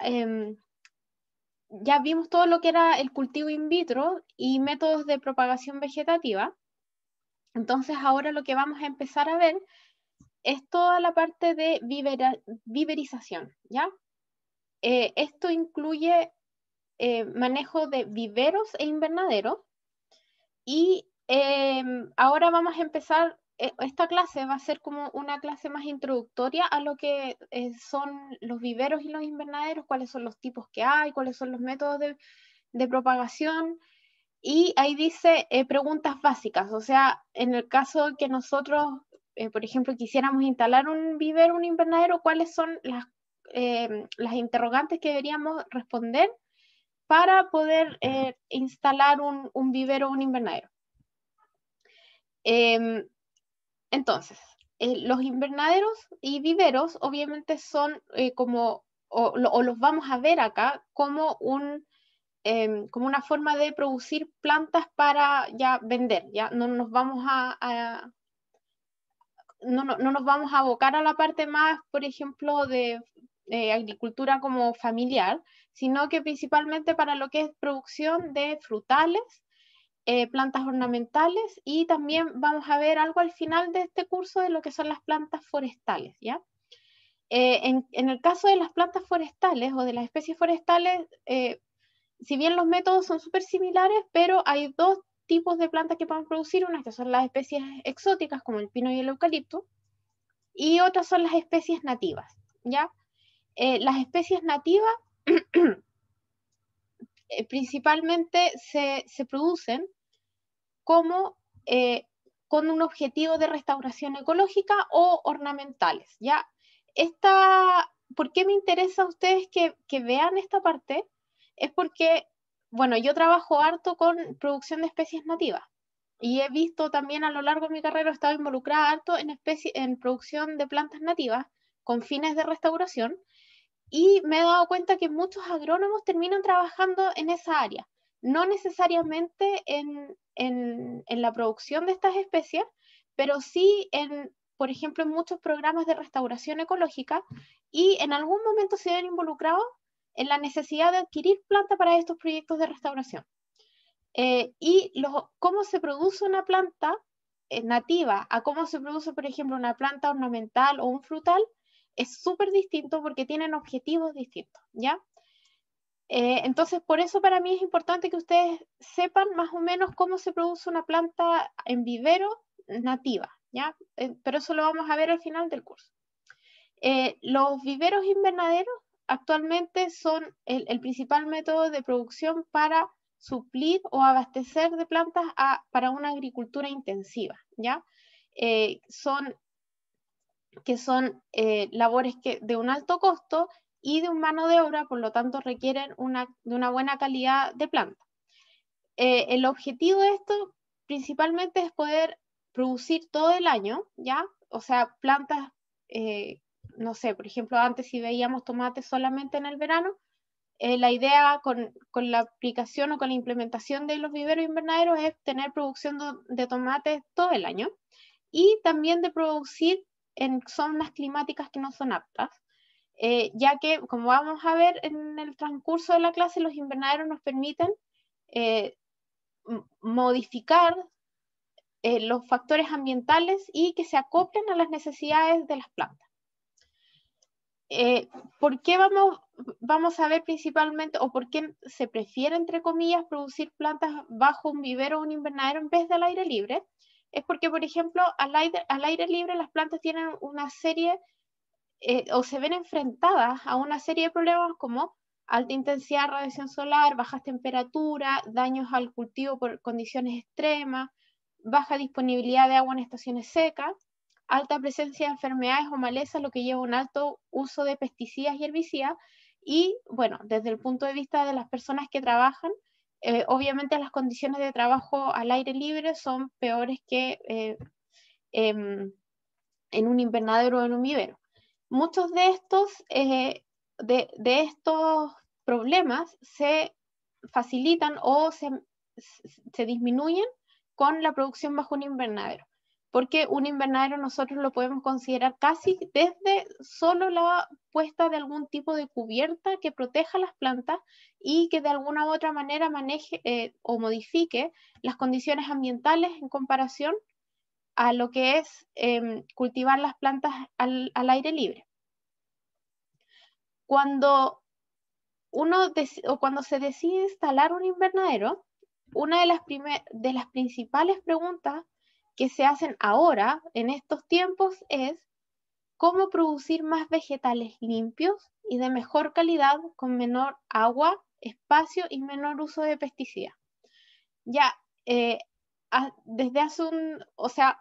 Em, ya, vimos todo lo que era el cultivo in vitro y métodos de propagación vegetativa. Entonces ahora lo que vamos a empezar a ver es toda la parte de viverización, ¿ya? Eh, esto incluye eh, manejo de viveros e invernaderos y em, ahora vamos a empezar eh, esta clase va a ser como una clase más introductoria a lo que eh, son los viveros y los invernaderos, cuáles son los tipos que hay, cuáles son los métodos de, propagación. Y ahí dice eh, preguntas básicas, o sea, en el caso que nosotros, por ejemplo, quisiéramos instalar un vivero, un invernadero, ¿cuáles son las, em, las interrogantes que deberíamos responder para poder instalar un, vivero o un invernadero? Em, entonces, eh, los invernaderos y viveros obviamente son eh, como, o, los vamos a ver acá, como, un, em, como una forma de producir plantas para ya vender, ya no nos vamos a... no, no, no, nos vamos a abocar a la parte más, por ejemplo, de agricultura como familiar, sino que principalmente para lo que es producción de frutales eh, plantas ornamentales y también vamos a ver algo al final de este curso de lo que son las plantas forestales, ¿ya? Eh, en, el caso de las plantas forestales o de las especies forestales, eh, si bien los métodos son súper similares, pero hay dos tipos de plantas que podemos producir, unas que son las especies exóticas como el pino y el eucalipto, y otras son las especies nativas, ¿ya? las especies nativas Eh, principalmente se, producen como eh, con un objetivo de restauración ecológica o ornamentales. ¿ya? ¿Por qué me interesa a ustedes que, vean esta parte? Es porque, bueno, yo trabajo harto con producción de especies nativas y he visto también a lo largo de mi carrera, he estado involucrada harto en, en producción de plantas nativas con fines de restauración y me he dado cuenta que muchos agrónomos terminan trabajando en esa área, no necesariamente en, la producción de estas especies, pero sí en, por ejemplo, en muchos programas de restauración ecológica y en algún momento se ven involucrados en la necesidad de adquirir planta para estos proyectos de restauración. Eh, y cómo se produce una planta eh, nativa a cómo se produce, por ejemplo, una planta ornamental o un frutal, es súper distinto porque tienen objetivos distintos, ¿ya? Eh, entonces, por eso para mí es importante que ustedes sepan más o menos cómo se produce una planta en vivero nativa, ¿ya? Eh, pero eso lo vamos a ver al final del curso. Eh, los viveros invernaderos actualmente son el, principal método de producción para suplir o abastecer de plantas para una agricultura intensiva, ¿ya? son que son eh, labores que, de un alto costo y de un mano de obra, por lo tanto requieren una, de una buena calidad de planta. Eh, el objetivo de esto principalmente es poder producir todo el año, ¿ya? O sea, plantas, eh, no sé, por ejemplo, antes si veíamos tomates solamente en el verano, la idea con, la aplicación o con la implementación de los viveros invernaderos es tener producción de tomates todo el año y también de producir en zonas climáticas que no son aptas, eh, ya que, como vamos a ver en el transcurso de la clase, los invernaderos nos permiten eh, modificar eh, los factores ambientales y que se acoplen a las necesidades de las plantas. ¿por qué vamos, vamos a ver principalmente, o por qué se prefiere, entre comillas, producir plantas bajo un vivero o un invernadero en vez del aire libre? es porque, por ejemplo, al aire, libre las plantas tienen una serie eh, o se ven enfrentadas a una serie de problemas como alta intensidad de radiación solar, bajas temperaturas, daños al cultivo por condiciones extremas, baja disponibilidad de agua en estaciones secas, alta presencia de enfermedades o malezas, lo que lleva a un alto uso de pesticidas y herbicidas. Y bueno, desde el punto de vista de las personas que trabajan, eh, obviamente las condiciones de trabajo al aire libre son peores que eh, em, en un invernadero o en un vivero. Muchos de estos, eh, de, estos problemas se facilitan o se disminuyen con la producción bajo un invernadero porque un invernadero nosotros lo podemos considerar casi desde solo la puesta de algún tipo de cubierta que proteja las plantas y que de alguna u otra manera maneje eh, o modifique las condiciones ambientales en comparación a lo que es em, cultivar las plantas al, aire libre. Cuando, uno cuando se decide instalar un invernadero, una de las, de las principales preguntas que se hacen ahora, en estos tiempos, es cómo producir más vegetales limpios y de mejor calidad con menor agua, espacio y menor uso de pesticidas. Ya, eh, desde hace un, o sea,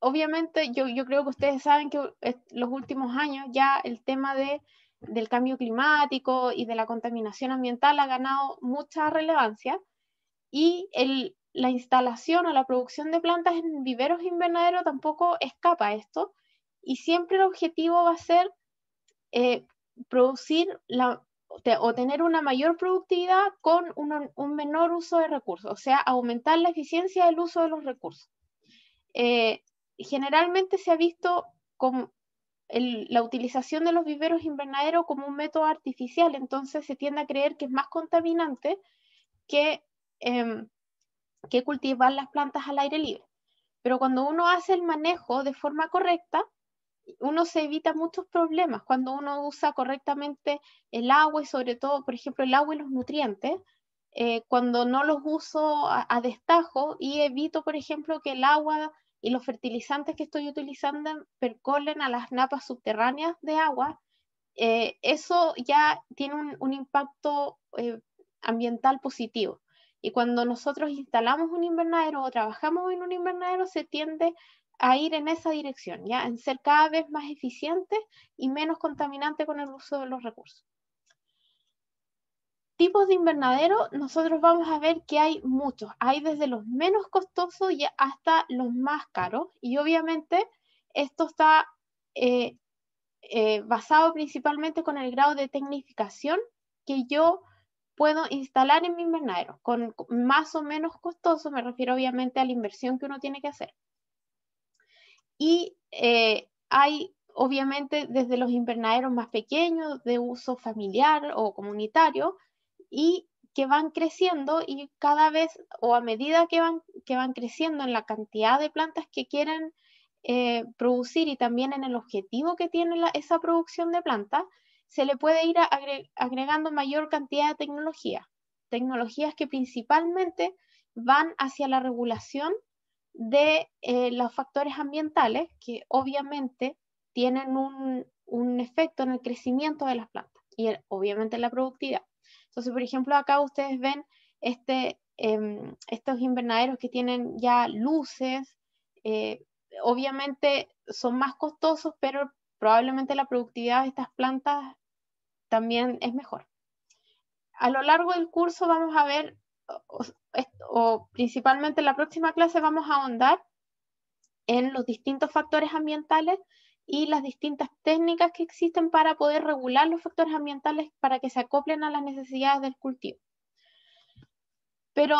obviamente yo, yo, creo que ustedes saben que eh, los últimos años ya el tema de, del cambio climático y de la contaminación ambiental ha ganado mucha relevancia y el, la instalación o la producción de plantas en viveros invernadero tampoco escapa a esto y siempre el objetivo va a ser eh, producir la, o tener una mayor productividad con un, menor uso de recursos, o sea, aumentar la eficiencia del uso de los recursos. Eh, generalmente se ha visto como la utilización de los viveros invernaderos como un método artificial, entonces se tiende a creer que es más contaminante que... Em, que cultivar las plantas al aire libre. Pero cuando uno hace el manejo de forma correcta, uno se evita muchos problemas cuando uno usa correctamente el agua y sobre todo, por ejemplo, el agua y los nutrientes, eh, cuando no los uso a, destajo y evito, por ejemplo, que el agua y los fertilizantes que estoy utilizando percolen a las napas subterráneas de agua, eh, eso ya tiene un, impacto eh, ambiental positivo. Y cuando nosotros instalamos un invernadero o trabajamos en un invernadero, se tiende a ir en esa dirección, ya en ser cada vez más eficiente y menos contaminante con el uso de los recursos. Tipos de invernadero, nosotros vamos a ver que hay muchos, hay desde los menos costosos hasta los más caros, y obviamente esto está eh, eh, basado principalmente con el grado de tecnificación que yo puedo instalar en mi invernadero, con más o menos costoso, me refiero obviamente a la inversión que uno tiene que hacer. Y eh, hay obviamente desde los invernaderos más pequeños de uso familiar o comunitario y que van creciendo y cada vez o a medida que van, que van creciendo en la cantidad de plantas que quieran eh, producir y también en el objetivo que tiene esa producción de plantas, se le puede ir agregando mayor cantidad de tecnología. tecnologías que principalmente van hacia la regulación de eh, los factores ambientales que obviamente tienen un, efecto en el crecimiento de las plantas y obviamente en la productividad. Entonces, por ejemplo, acá ustedes ven este, em, estos invernaderos que tienen ya luces, eh, obviamente son más costosos, pero probablemente la productividad de estas plantas también es mejor. A lo largo del curso vamos a ver, o, principalmente en la próxima clase vamos a ahondar en los distintos factores ambientales y las distintas técnicas que existen para poder regular los factores ambientales para que se acoplen a las necesidades del cultivo. Pero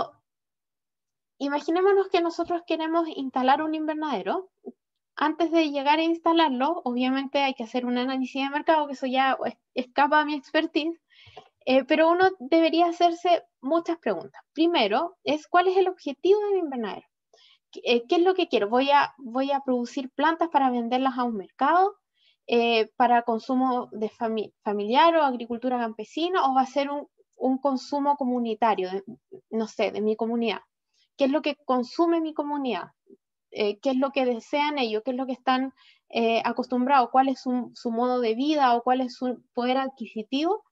imaginémonos que nosotros queremos instalar un invernadero antes de llegar a instalarlo, obviamente hay que hacer un análisis de mercado, que eso ya pues, escapa a mi expertise, eh, pero uno debería hacerse muchas preguntas. Primero, es cuál es el objetivo de mi invernadero. ¿Qué, eh, es lo que quiero? ¿Voy a, voy a producir plantas para venderlas a un mercado? Eh, ¿Para consumo de familiar o agricultura campesina? ¿O va a ser un, un consumo comunitario, no sé, de mi comunidad? ¿Qué es lo que consume mi comunidad? Eh, qué es lo que desean ellos, qué es lo que están eh, acostumbrados, cuál es su, modo de vida o cuál es su poder adquisitivo,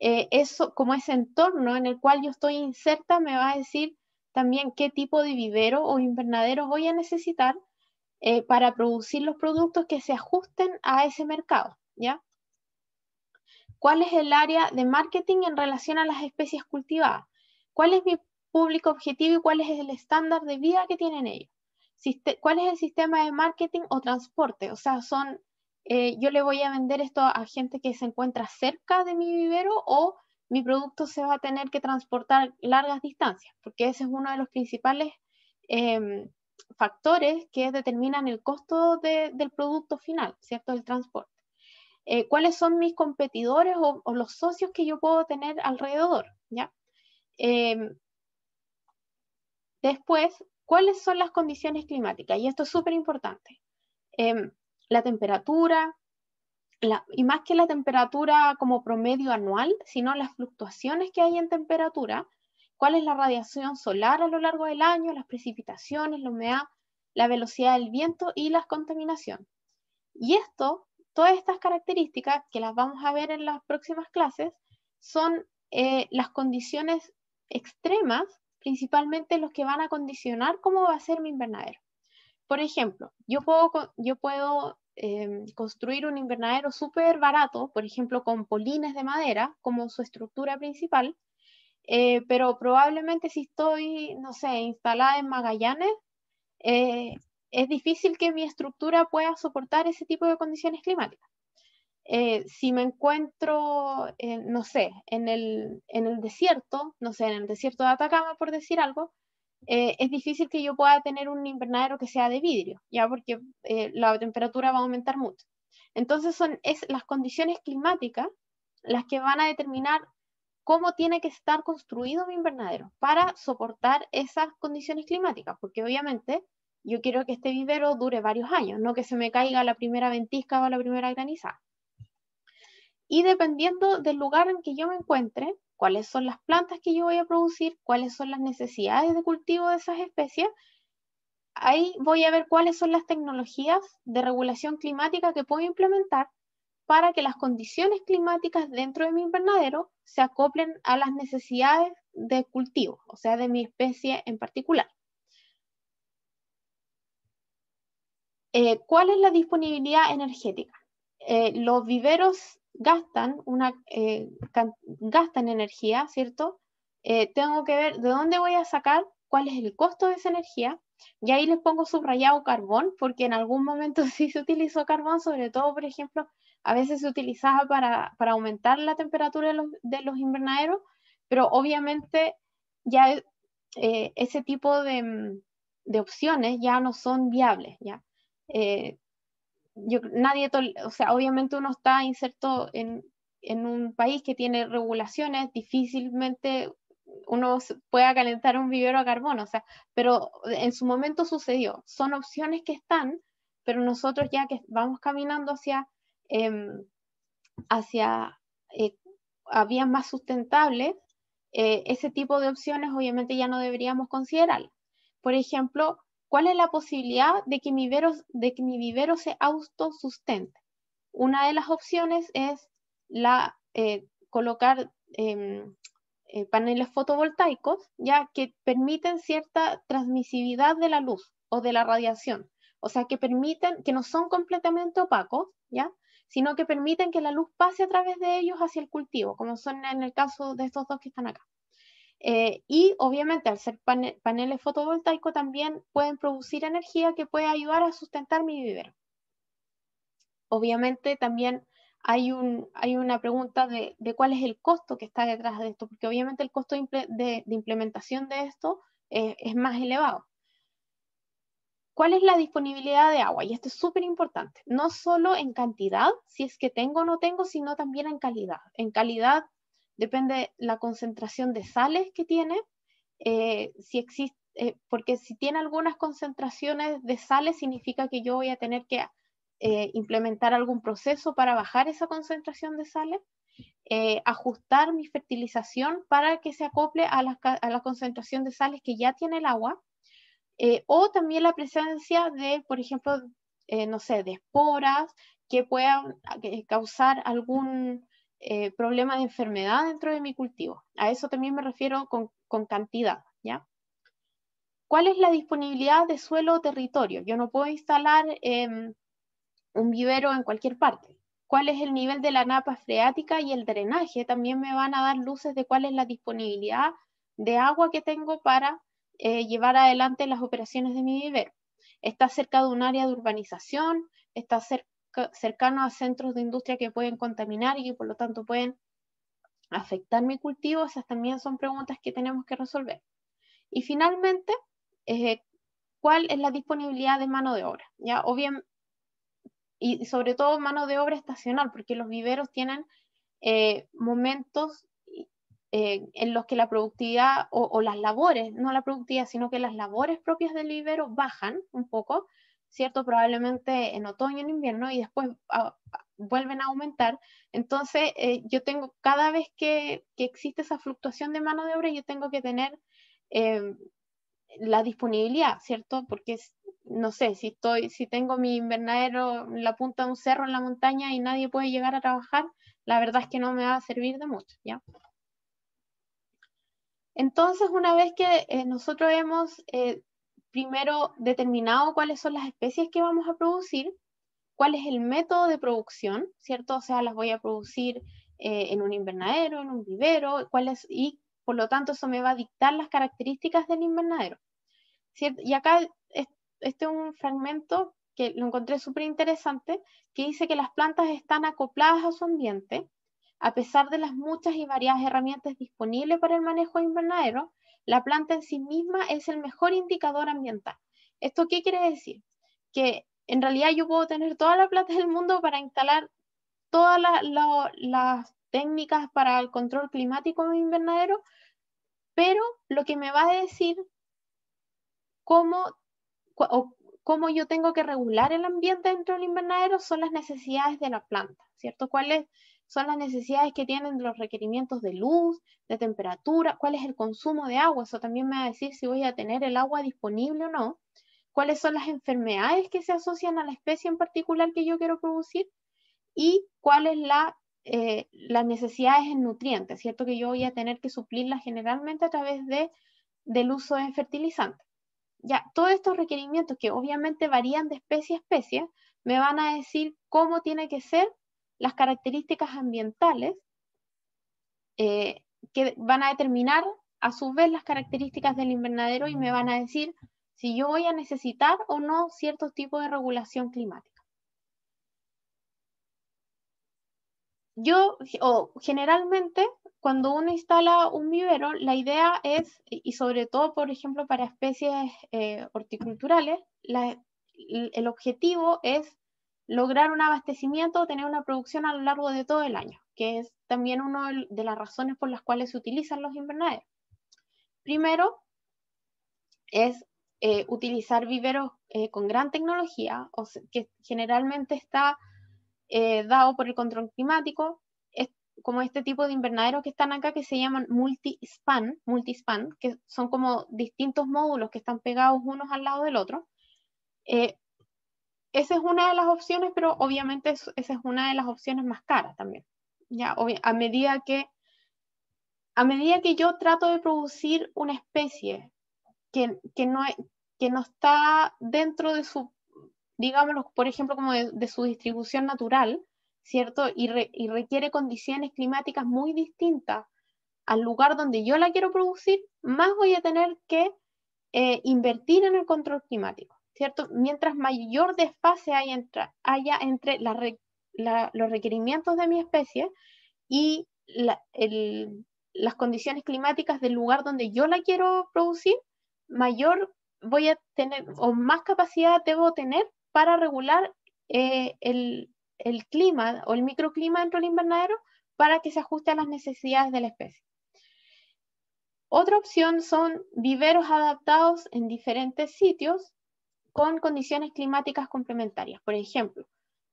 eh, eso, como ese entorno en el cual yo estoy inserta me va a decir también qué tipo de vivero o invernadero voy a necesitar para producir los productos que se ajusten a ese mercado, ¿ya? ¿Cuál es el área de marketing en relación a las especies cultivadas? ¿Cuál es mi público objetivo y cuál es el estándar de vida que tienen ellos? cuál es el sistema de marketing o transporte. O sea, son, eh, yo le voy a vender esto a gente que se encuentra cerca de mi vivero o mi producto se va a tener que transportar largas distancias, porque ese es uno de los principales em, factores que determinan el costo del producto final, ¿cierto? El transporte. Eh, ¿Cuáles son mis competidores o, los socios que yo puedo tener alrededor? ¿ya? Em, después, cuáles son las condiciones climáticas, y esto es súper importante. Em, la temperatura, y más que la temperatura como promedio anual, sino las fluctuaciones que hay en temperatura, cuál es la radiación solar a lo largo del año, las precipitaciones, la humedad, la velocidad del viento y la contaminación. Y esto, todas estas características que las vamos a ver en las próximas clases, son eh, las condiciones extremas principalmente los que van a condicionar cómo va a ser mi invernadero. Por ejemplo, yo puedo, em, construir un invernadero súper barato, por ejemplo, con polines de madera como su estructura principal, eh, pero probablemente si estoy, no sé, instalada en Magallanes, eh, es difícil que mi estructura pueda soportar ese tipo de condiciones climáticas. Eh, si me encuentro, no sé, en el, en el, desierto, no sé, en el desierto de Atacama, por decir algo, eh, es difícil que yo pueda tener un invernadero que sea de vidrio, ya porque eh, la temperatura va a aumentar mucho. Entonces son es las condiciones climáticas las que van a determinar cómo tiene que estar construido mi invernadero para soportar esas condiciones climáticas, porque obviamente yo quiero que este vivero dure varios años, no que se me caiga la primera ventisca o la primera granizada y dependiendo del lugar en que yo me encuentre, cuáles son las plantas que yo voy a producir, cuáles son las necesidades de cultivo de esas especies, ahí voy a ver cuáles son las tecnologías de regulación climática que puedo implementar para que las condiciones climáticas dentro de mi invernadero se acoplen a las necesidades de cultivo, o sea, de mi especie en particular. Eh, ¿Cuál es la disponibilidad energética? Eh, los viveros gastan, una, eh, gastan energía, ¿cierto? Eh, tengo que ver de dónde voy a sacar, cuál es el costo de esa energía. Y ahí les pongo subrayado carbón, porque en algún momento sí se utilizó carbón, sobre todo, por ejemplo, a veces se utilizaba para, para aumentar la temperatura de los, de los, invernaderos, pero obviamente ya eh, ese tipo de, mm, de, opciones ya no son viables. ¿ya? nadie, o sea, obviamente uno está inserto en, un país que tiene regulaciones, difícilmente uno pueda calentar un vivero a carbón, sea, pero en su momento sucedió. Son opciones que están, pero nosotros ya que vamos caminando hacia, em, hacia eh, vías más sustentables, eh, ese tipo de opciones obviamente ya no deberíamos considerar. Por ejemplo, ¿Cuál es la posibilidad de que mi vivero, de que mi se autosustente? Una de las opciones es eh, colocar em, eh, paneles fotovoltaicos, ya que permiten cierta transmisividad de la luz o de la radiación. O sea, que permiten, que no son completamente opacos, ¿ya? sino que permiten que la luz pase a través de ellos hacia el cultivo, como son en el caso de estos dos que están acá. Eh, y obviamente al ser paneles fotovoltaicos también pueden producir energía que puede ayudar a sustentar mi vivero. Obviamente también hay, un, hay una pregunta de, cuál es el costo que está detrás de esto, porque obviamente el costo de, implementación de esto eh, es más elevado. ¿Cuál es la disponibilidad de agua? Y esto es súper importante, no solo en cantidad, si es que tengo o no tengo, sino también en calidad. En calidad depende la concentración de sales que tiene, eh, si existe, eh, porque si tiene algunas concentraciones de sales significa que yo voy a tener que eh, implementar algún proceso para bajar esa concentración de sales, ajustar mi fertilización para que se acople a a la concentración de sales que ya tiene el agua, o también la presencia de, por ejemplo, no sé, de esporas que puedan causar algún eh, problema de enfermedad dentro de mi cultivo. A eso también me refiero con, cantidad, ¿ya? ¿Cuál es la disponibilidad de suelo o territorio? Yo no puedo instalar em, un vivero en cualquier parte. ¿Cuál es el nivel de la napa freática y el drenaje? También me van a dar luces de cuál es la disponibilidad de agua que tengo para eh, llevar adelante las operaciones de mi vivero. Está cerca de un área de urbanización, está cerca cercano a centros de industria que pueden contaminar y por lo tanto pueden afectar mi cultivo, esas también son preguntas que tenemos que resolver. Y finalmente, eh, ¿cuál es la disponibilidad de mano de obra? ¿Ya? O bien, y sobre todo mano de obra estacional, porque los viveros tienen eh, momentos eh, en los que la productividad o, las labores, no la productividad, sino que las labores propias del vivero bajan un poco, ¿cierto? Probablemente en otoño, en invierno, y después ah, ah, vuelven a aumentar. Entonces, eh, yo tengo, cada vez que, existe esa fluctuación de mano de obra, yo tengo que tener em, la disponibilidad, ¿cierto? Porque, no sé, si, estoy, si tengo mi invernadero en la punta de un cerro en la montaña y nadie puede llegar a trabajar, la verdad es que no me va a servir de mucho, Entonces, una vez que eh, nosotros hemos eh, primero determinado cuáles son las especies que vamos a producir, cuál es el método de producción, ¿cierto? O sea, las voy a producir eh, en un invernadero, en un vivero, y por lo tanto eso me va a dictar las características del invernadero. ¿cierto? Y acá este es un fragmento que lo encontré súper interesante, que dice que las plantas están acopladas a su ambiente, a pesar de las muchas y varias herramientas disponibles para el manejo de invernadero, la planta en sí misma es el mejor indicador ambiental. ¿Esto qué quiere decir? Que en realidad yo puedo tener toda la plata del mundo para instalar todas las técnicas para el control climático en invernadero, pero lo que me va a decir cómo, cómo yo tengo que regular el ambiente dentro del invernadero son las necesidades de la planta, ¿cierto? ¿Cuál es son las necesidades que tienen los requerimientos de luz, de temperatura, cuál es el consumo de agua, eso también me va a decir si voy a tener el agua disponible o no, cuáles son las enfermedades que se asocian a la especie en particular que yo quiero producir y cuál es la eh, las necesidades en nutrientes, ¿cierto? Que yo voy a tener que suplirlas generalmente a través de, del uso de fertilizantes. Ya, todos estos requerimientos que obviamente varían de especie a especie, me van a decir cómo tiene que ser las características ambientales eh, que van a determinar a su vez las características del invernadero y me van a decir si yo voy a necesitar o no cierto tipo de regulación climática. Yo, generalmente, cuando uno instala un vivero, la idea es, y sobre todo, por ejemplo, para especies eh, horticulturales, el objetivo es lograr un abastecimiento o tener una producción a lo largo de todo el año, que es también una de las razones por las cuales se utilizan los invernaderos. Primero, es eh, utilizar viveros eh, con gran tecnología, que generalmente está eh, dado por el control climático, como este tipo de invernaderos que están acá, que se llaman multi-span, multi que son como distintos módulos que están pegados unos al lado del otro esa es una de las opciones, pero obviamente esa es una de las opciones más caras también. Ya, a medida que a medida que yo trato de producir una especie que, no, que no está dentro de su, digámoslo, por ejemplo, como de, su distribución natural, ¿cierto? Y, requiere condiciones climáticas muy distintas al lugar donde yo la quiero producir, más voy a tener que eh, invertir en el control climático. ¿cierto? Mientras mayor desfase haya entre los requerimientos de mi especie y las condiciones climáticas del lugar donde yo la quiero producir, mayor voy a tener o más capacidad debo tener para regular eh, el, el clima o el microclima dentro del invernadero para que se ajuste a las necesidades de la especie. Otra opción son viveros adaptados en diferentes sitios con condiciones climáticas complementarias. Por ejemplo,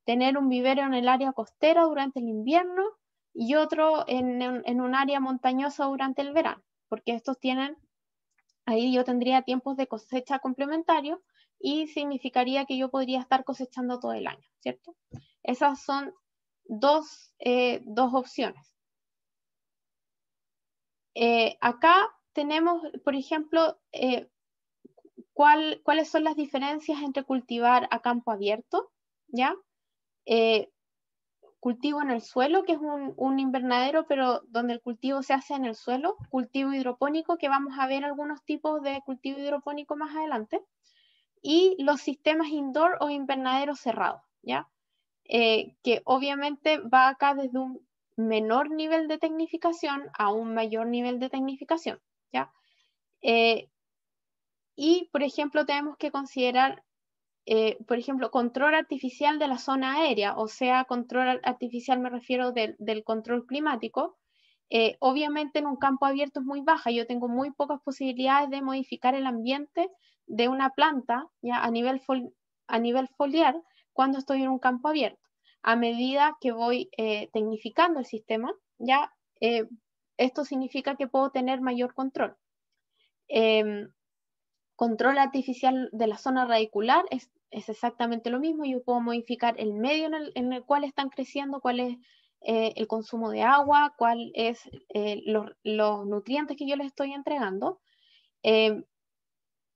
tener un vivero en el área costera durante el invierno y otro en, un área montañosa durante el verano, porque estos tienen, ahí yo tendría tiempos de cosecha complementarios y significaría que yo podría estar cosechando todo el año, ¿cierto? Esas son dos, eh, opciones. Eh, acá tenemos, por ejemplo, eh, cuáles son las diferencias entre cultivar a campo abierto, ¿ya? Eh, cultivo en el suelo, que es un, invernadero, pero donde el cultivo se hace en el suelo, cultivo hidropónico, que vamos a ver algunos tipos de cultivo hidropónico más adelante, y los sistemas indoor o invernaderos cerrados, ¿ya? Eh, que obviamente va acá desde un menor nivel de tecnificación a un mayor nivel de tecnificación, ¿ya? Eh, y, por ejemplo, tenemos que considerar, eh, por ejemplo, control artificial de la zona aérea, o sea, control artificial me refiero del, del control climático. Eh, obviamente en un campo abierto es muy baja, yo tengo muy pocas posibilidades de modificar el ambiente de una planta ya a nivel, a nivel foliar cuando estoy en un campo abierto. A medida que voy eh, tecnificando el sistema, ya esto significa que puedo tener mayor control. Em, control artificial de la zona radicular es, exactamente lo mismo. Yo puedo modificar el medio en el, cual están creciendo, cuál es eh, el consumo de agua, cuál es eh, los, nutrientes que yo les estoy entregando. Eh,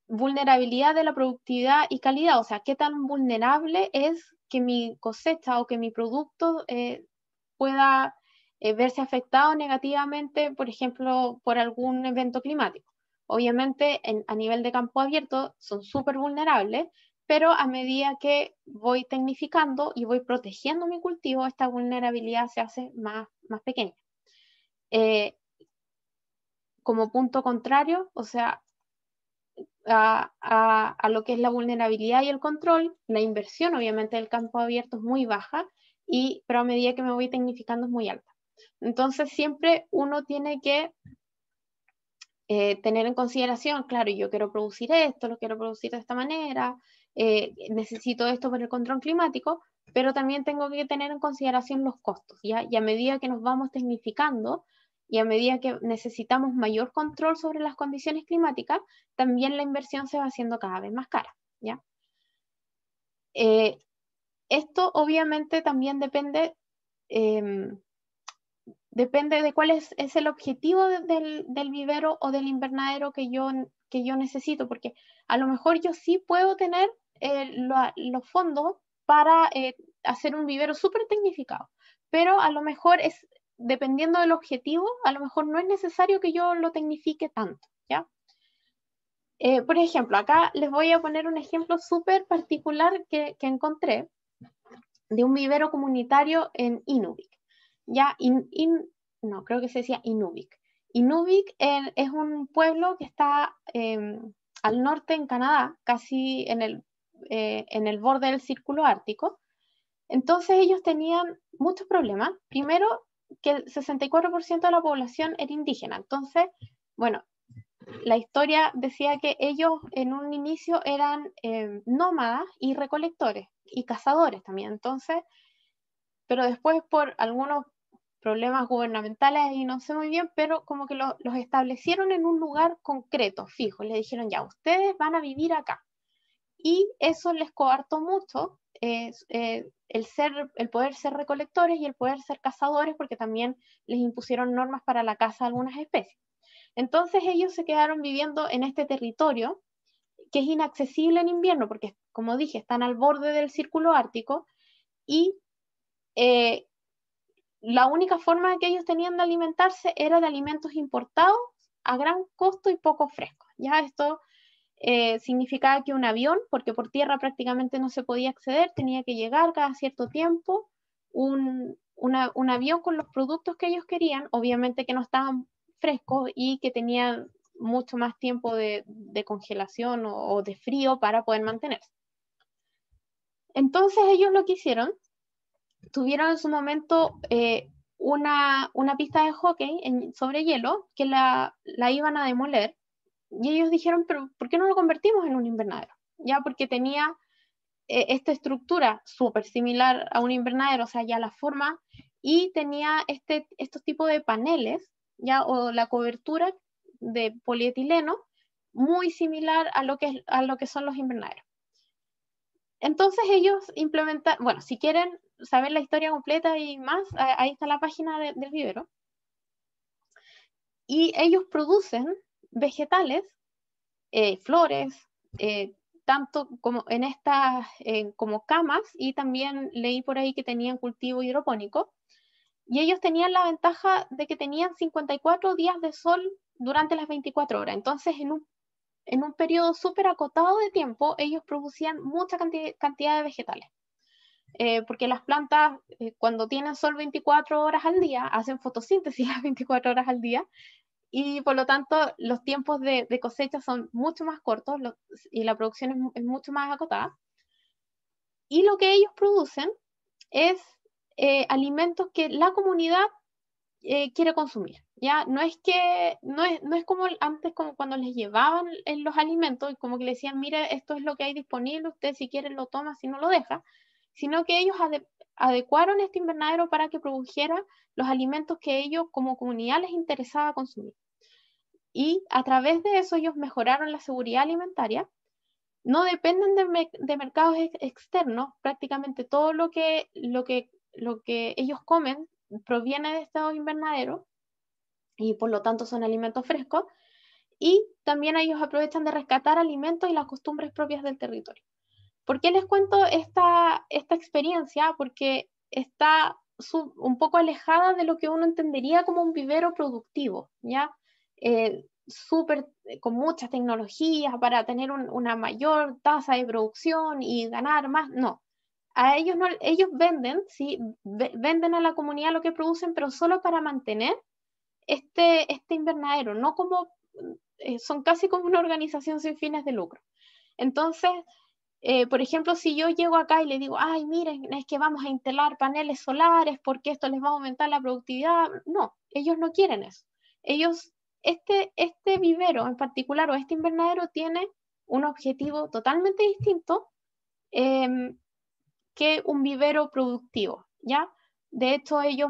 vulnerabilidad de la productividad y calidad, o sea, qué tan vulnerable es que mi cosecha o que mi producto pueda verse afectado negativamente, por ejemplo, por algún evento climático. Obviamente, a nivel de campo abierto son súper vulnerables, pero a medida que voy tecnificando y voy protegiendo mi cultivo, esta vulnerabilidad se hace más, pequeña. Eh, como punto contrario, o sea, a, a, lo que es la vulnerabilidad y el control, la inversión obviamente del campo abierto es muy baja, y, pero a medida que me voy tecnificando es muy alta. Entonces siempre uno tiene que eh, tener en consideración, claro, yo quiero producir esto, lo quiero producir de esta manera, eh, necesito esto para el control climático, pero también tengo que tener en consideración los costos, ¿ya? Y a medida que nos vamos tecnificando y a medida que necesitamos mayor control sobre las condiciones climáticas, también la inversión se va haciendo cada vez más cara, eh, esto obviamente también depende em, Depende de cuál es, el objetivo del, vivero o del invernadero que yo, que yo necesito, porque a lo mejor yo sí puedo tener eh, los fondos para eh, hacer un vivero súper tecnificado, pero a lo mejor es, dependiendo del objetivo, a lo mejor no es necesario que yo lo tecnifique tanto, ¿ya? Eh, por ejemplo, acá les voy a poner un ejemplo súper particular que, encontré de un vivero comunitario en Inubi ya, no, creo que se decía Inuvik. Inuvik es un pueblo que está em, al norte en Canadá, casi en el, eh, en el borde del círculo ártico. Entonces ellos tenían muchos problemas. Primero, que el 64% de la población era indígena. Entonces, bueno, la historia decía que ellos en un inicio eran em, nómadas y recolectores y cazadores también. Entonces, pero después por algunos problemas gubernamentales y no sé muy bien, pero como que los establecieron en un lugar concreto, fijo. Le dijeron, ya, ustedes van a vivir acá. Y eso les coartó mucho eh, eh, el, ser, el poder ser recolectores y el poder ser cazadores, porque también les impusieron normas para la caza de algunas especies. Entonces ellos se quedaron viviendo en este territorio que es inaccesible en invierno, porque como dije, están al borde del círculo ártico y eh, la única forma que ellos tenían de alimentarse era de alimentos importados a gran costo y poco frescos. Ya esto eh, significaba que un avión, porque por tierra prácticamente no se podía acceder, tenía que llegar cada cierto tiempo un, avión con los productos que ellos querían, obviamente que no estaban frescos y que tenían mucho más tiempo de, congelación o, o de frío para poder mantenerse. Entonces ellos lo que hicieron tuvieron en su momento eh, una, pista de hockey sobre hielo que la, iban a demoler y ellos dijeron, pero ¿por qué no lo convertimos en un invernadero? Ya porque tenía eh, esta estructura súper similar a un invernadero, o sea, ya la forma, y tenía este, estos tipos de paneles, ya, o la cobertura de polietileno, muy similar a lo que, a lo que son los invernaderos. Entonces ellos implementan, bueno, si quieren saber la historia completa y más, ahí está la página del vivero. Y ellos producen vegetales, eh, flores, eh, tanto como en estas eh, como camas y también leí por ahí que tenían cultivo hidropónico. Y ellos tenían la ventaja de que tenían 54 días de sol durante las 24 horas. Entonces, en un en un periodo súper acotado de tiempo, ellos producían mucha cantidad, de vegetales. Eh, porque las plantas, eh, cuando tienen sol 24 horas al día, hacen fotosíntesis 24 horas al día, y por lo tanto los tiempos de, cosecha son mucho más cortos y la producción es, mucho más acotada. Y lo que ellos producen es eh, alimentos que la comunidad quiere consumir. Ya, no es que, no es, como antes, como cuando les llevaban los alimentos y como que le decían, mire, esto es lo que hay disponible, usted si quiere lo toma, si no lo deja, sino que ellos adecuaron este invernadero para que produjera los alimentos que ellos como comunidad les interesaba consumir. Y a través de eso ellos mejoraron la seguridad alimentaria. No dependen de, mercados externos, prácticamente todo lo que, lo, que, lo que ellos comen proviene de estos invernaderos y por lo tanto son alimentos frescos. Y también ellos aprovechan de rescatar alimentos y las costumbres propias del territorio. ¿Por qué les cuento esta, esta experiencia? Porque está un poco alejada de lo que uno entendería como un vivero productivo, ¿ya? Eh, super, eh, con muchas tecnologías para tener una mayor tasa de producción y ganar más, no. A ellos, no, ellos venden, ¿sí? venden a la comunidad lo que producen, pero solo para mantener este, este invernadero, no como, eh, son casi como una organización sin fines de lucro. Entonces, eh, por ejemplo, si yo llego acá y le digo, ay, miren, es que vamos a instalar paneles solares porque esto les va a aumentar la productividad, no, ellos no quieren eso. Ellos, este, este vivero en particular o este invernadero tiene un objetivo totalmente distinto em, que un vivero productivo, ¿ya? De hecho, ellos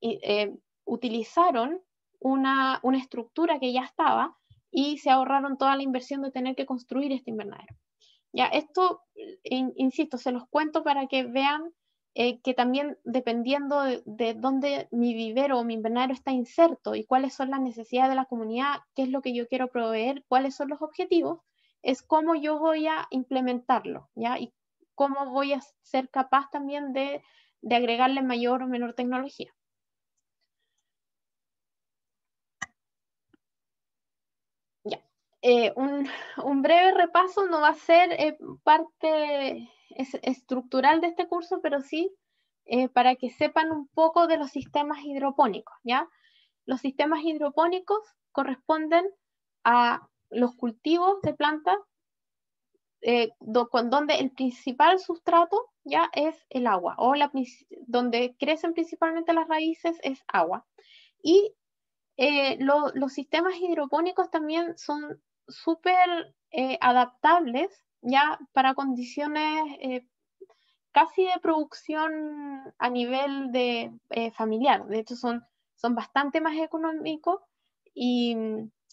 eh, eh utilizaron una, estructura que ya estaba y se ahorraron toda la inversión de tener que construir este invernadero. Ya, esto, insisto, se los cuento para que vean eh, que también dependiendo de, dónde mi vivero o mi invernadero está inserto y cuáles son las necesidades de la comunidad, qué es lo que yo quiero proveer, cuáles son los objetivos, es cómo yo voy a implementarlo, ¿ya? Y cómo voy a ser capaz también de agregarle mayor o menor tecnología. Eh, un, breve repaso no va a ser eh, parte estructural de este curso, pero sí eh, para que sepan un poco de los sistemas hidropónicos. ¿ya? Los sistemas hidropónicos corresponden a los cultivos de plantas donde el principal sustrato ya es el agua, o la, donde crecen principalmente las raíces es agua. Y los sistemas hidropónicos también son súper eh, adaptables ya para condiciones eh, casi de producción a nivel de, eh, familiar. De hecho, son, son bastante más económicos y,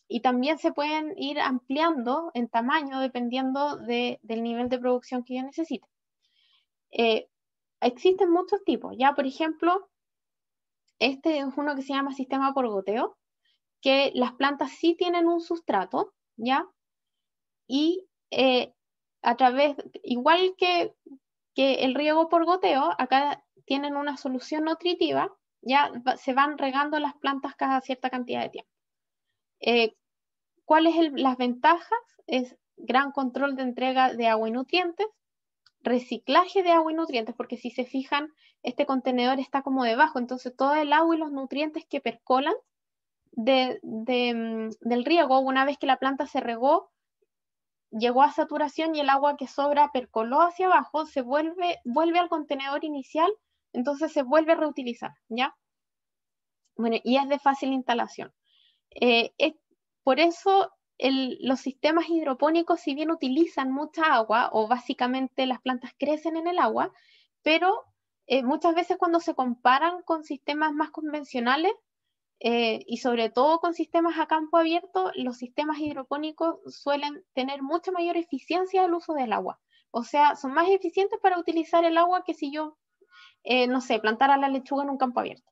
y, también se pueden ir ampliando en tamaño dependiendo de, del nivel de producción que yo necesite. existen muchos tipos. Ya, por ejemplo, este es uno que se llama sistema por goteo, que las plantas sí tienen un sustrato, ¿ya? Y eh, a través, igual que, el riego por goteo, acá tienen una solución nutritiva, ya se van regando las plantas cada cierta cantidad de tiempo. Eh, ¿Cuáles son las ventajas? Es gran control de entrega de agua y nutrientes, reciclaje de agua y nutrientes, porque si se fijan, este contenedor está como debajo, entonces todo el agua y los nutrientes que percolan Mm, del riego, una vez que la planta se regó, llegó a saturación y el agua que sobra percoló hacia abajo, se vuelve, vuelve al contenedor inicial, entonces se vuelve a reutilizar, ¿ya? Bueno, y es de fácil instalación. Eh, por eso los sistemas hidropónicos, si bien utilizan mucha agua, o básicamente las plantas crecen en el agua, pero eh, muchas veces cuando se comparan con sistemas más convencionales, eh, y sobre todo con sistemas a campo abierto, los sistemas hidropónicos suelen tener mucha mayor eficiencia al uso del agua. O sea, son más eficientes para utilizar el agua que si yo, eh, no sé, plantara la lechuga en un campo abierto.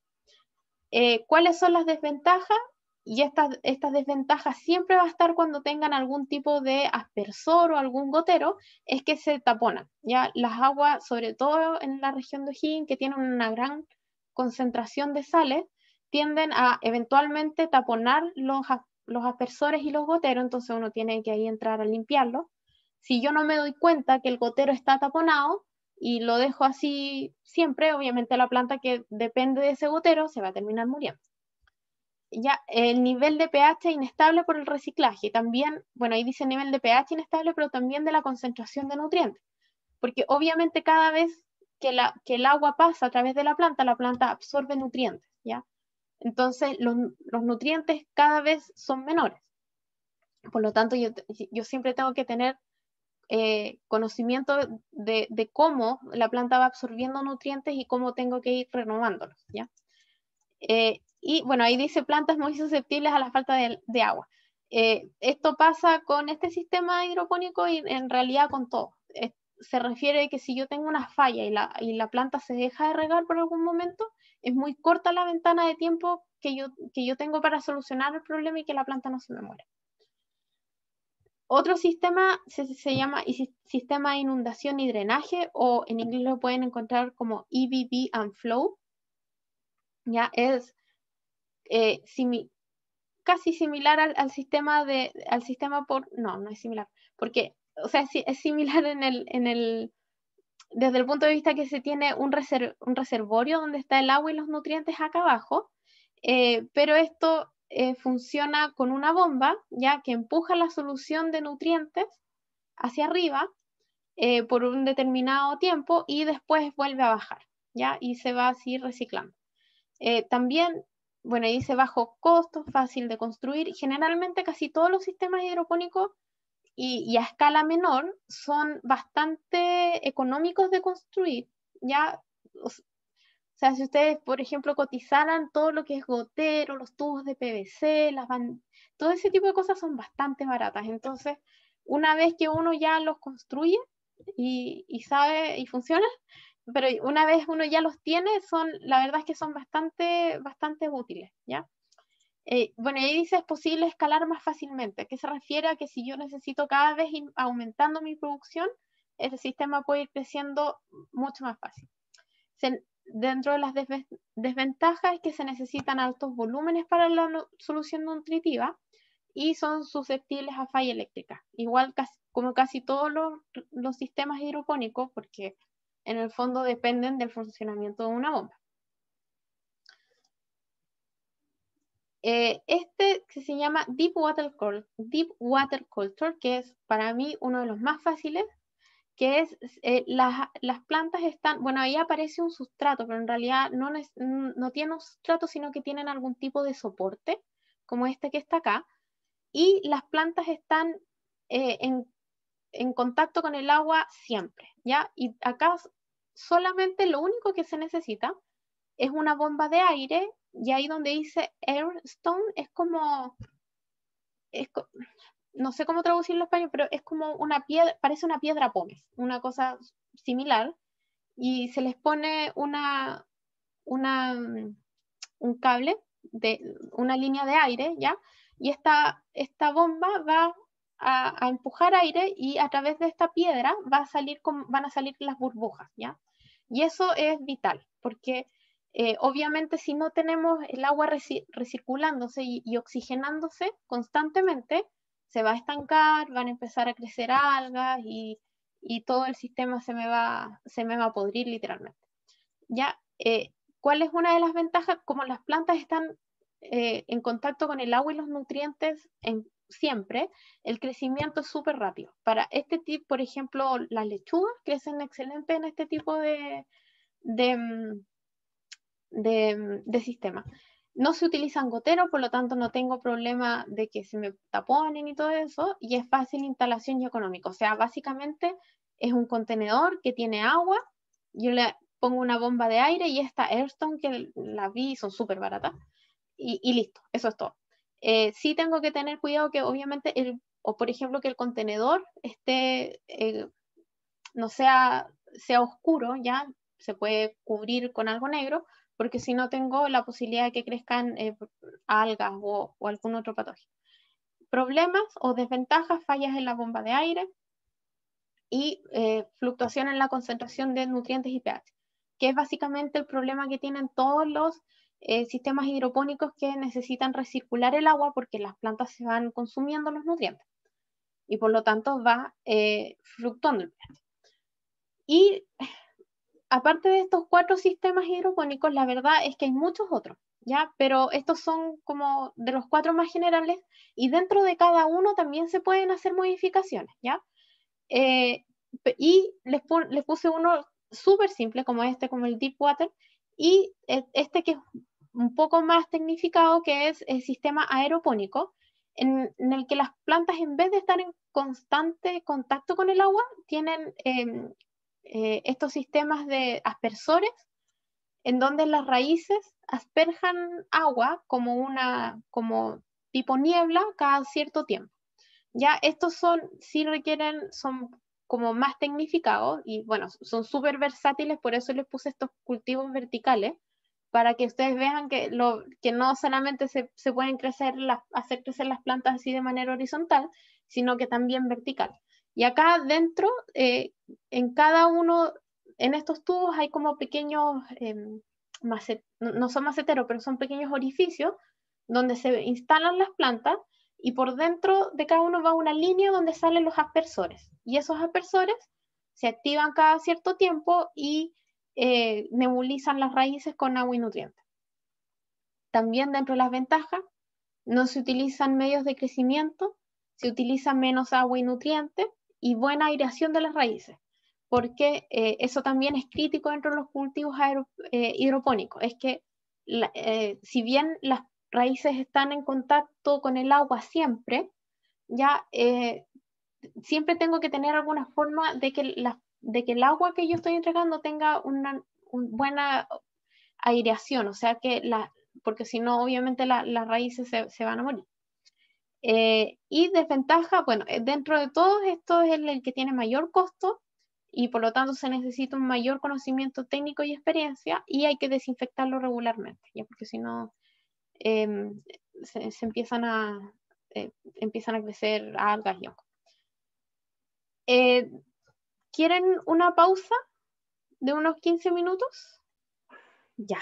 Eh, ¿Cuáles son las desventajas? Y estas, desventajas siempre va a estar cuando tengan algún tipo de aspersor o algún gotero, es que se taponan. Ya las aguas, sobre todo en la región de O'Higgins, que tienen una gran concentración de sales, tienden a eventualmente taponar los, aspersores y los goteros, entonces uno tiene que ahí entrar a limpiarlo. Si yo no me doy cuenta que el gotero está taponado y lo dejo así siempre, obviamente la planta que depende de ese gotero se va a terminar muriendo. Ya, el nivel de pH inestable por el reciclaje, también, bueno, ahí dice nivel de pH inestable, pero también de la concentración de nutrientes, porque obviamente cada vez que, la, que el agua pasa a través de la planta, la planta absorbe nutrientes. Entonces, los, nutrientes cada vez son menores. Por lo tanto, yo, siempre tengo que tener eh, conocimiento de, cómo la planta va absorbiendo nutrientes y cómo tengo que ir renovándolos. ¿ya? Eh, y bueno, ahí dice plantas muy susceptibles a la falta de, agua. Eh, esto pasa con este sistema hidropónico y en realidad con todo se refiere a que si yo tengo una falla y la, planta se deja de regar por algún momento, es muy corta la ventana de tiempo que yo, yo tengo para solucionar el problema y que la planta no se me muera. Otro sistema se, se llama sistema de inundación y drenaje, o en inglés lo pueden encontrar como EBB and Flow. Ya es eh, casi similar al, sistema de, al sistema por, no, no es similar, porque o sea, es similar en el, desde el punto de vista que se tiene un, reservorio donde está el agua y los nutrientes acá abajo, eh, pero esto eh, funciona con una bomba, ya que empuja la solución de nutrientes hacia arriba eh, por un determinado tiempo y después vuelve a bajar, ya, y se va así reciclando. también, bueno, dice bajo costo, fácil de construir. Generalmente casi todos los sistemas hidropónicos y, a escala menor son bastante económicos de construir. Ya, o sea, si ustedes, por ejemplo, cotizaran todo lo que es gotero, los tubos de PVC, las van... todo ese tipo de cosas son bastante baratas. Entonces, una vez que uno ya los construye y, y sabe y funciona, pero una vez uno ya los tiene, son, la verdad es que son bastante, bastante útiles, ¿ya? Eh, bueno, ahí dice, es posible escalar más fácilmente, que se refiere a que si yo necesito cada vez aumentando mi producción, el sistema puede ir creciendo mucho más fácil. dentro de las desventajas es que se necesitan altos volúmenes para la solución nutritiva y son susceptibles a falla eléctrica, igual como casi todos los, los sistemas hidropónicos, porque en el fondo dependen del funcionamiento de una bomba. Eh, este que se llama Deep Water, Deep Water Culture, que es para mí uno de los más fáciles, que es eh, las, plantas están, bueno, ahí aparece un sustrato, pero en realidad no, mm, no tiene un sustrato, sino que tienen algún tipo de soporte, como este que está acá, y las plantas están eh, en, en, contacto con el agua siempre, ¿ya? Y acá solamente lo único que se necesita es una bomba de aire y ahí donde dice Airstone es como, no sé cómo traducirlo en español, pero es como una piedra, parece una piedra pómez, una cosa similar, y se les pone una, una, mm, un cable, de, una línea de aire, ¿ya? Y esta, esta bomba va a, empujar aire y a través de esta piedra va a salir van a salir las burbujas, ¿ya? Y eso es vital, porque eh, obviamente, si no tenemos el agua recirculándose y, oxigenándose constantemente, se va a estancar, van a empezar a crecer algas y, todo el sistema se me, va, se me va a podrir literalmente. ¿Ya? Eh, ¿Cuál es una de las ventajas? Como las plantas están eh, en contacto con el agua y los nutrientes siempre, el crecimiento es súper rápido. Para este tipo, por ejemplo, las lechugas crecen excelente en este tipo de mm, de, sistema. No se utilizan goteros, por lo tanto no tengo problema de que se me taponen y todo eso, y es fácil instalación y económico. O sea, básicamente es un contenedor que tiene agua, yo le pongo una bomba de aire y esta Airstone que la vi son súper baratas, y, listo, eso es todo. Eh, sí tengo que tener cuidado que obviamente, el, o por ejemplo que el contenedor esté, eh, no sea, sea oscuro, ya se puede cubrir con algo negro, porque si no tengo la posibilidad de que crezcan eh, algas o, algún otro patógeno. Problemas o desventajas, fallas en la bomba de aire y eh, fluctuación en la concentración de nutrientes y pH, que es básicamente el problema que tienen todos los eh, sistemas hidropónicos que necesitan recircular el agua porque las plantas se van consumiendo los nutrientes y por lo tanto va fluctuando el pH. Y aparte de estos cuatro sistemas hidropónicos, la verdad es que hay muchos otros, ¿ya? Pero estos son como de los cuatro más generales y dentro de cada uno también se pueden hacer modificaciones, ¿ya? Eh, y les, puse uno súper simple como este, como el Deep Water, y e-, este que es un poco más tecnificado, que es el sistema aeropónico, en, el que las plantas en vez de estar en constante contacto con el agua, tienen... Em, eh, estos sistemas de aspersores en donde las raíces asperjan agua como una como tipo niebla cada cierto tiempo. Ya estos son sí requieren son como más tecnificados y bueno, son súper versátiles, por eso les puse estos cultivos verticales para que ustedes vean que, lo, que no solamente se, pueden crecer hacer crecer las plantas así de manera horizontal, sino que también vertical. Y acá dentro, eh, en cada uno, en estos tubos hay como pequeños, em, no son maceteros, pero son pequeños orificios donde se instalan las plantas y por dentro de cada uno va una línea donde salen los aspersores. Y esos aspersores se activan cada cierto tiempo y eh, nebulizan las raíces con agua y nutrientes. También dentro de las ventajas, no se utilizan medios de crecimiento, se utiliza menos agua y nutrientes, y buena aireación de las raíces, porque eh, eso también es crítico dentro de los cultivos eh, hidropónicos. Es que eh, si bien las raíces están en contacto con el agua siempre, ya siempre tengo que tener alguna forma de que, la, de que el agua que yo estoy entregando tenga una, buena aireación, o sea que la, porque si no, obviamente las raíces se, van a morir. Eh, y desventaja, bueno, eh, dentro de todos esto es el, que tiene mayor costo y por lo tanto se necesita un mayor conocimiento técnico y experiencia y hay que desinfectarlo regularmente, ¿ya? porque si no em, se, empiezan, a, eh, empiezan a crecer algas y hongos. ¿Quieren una pausa de unos 15 minutos? Ya.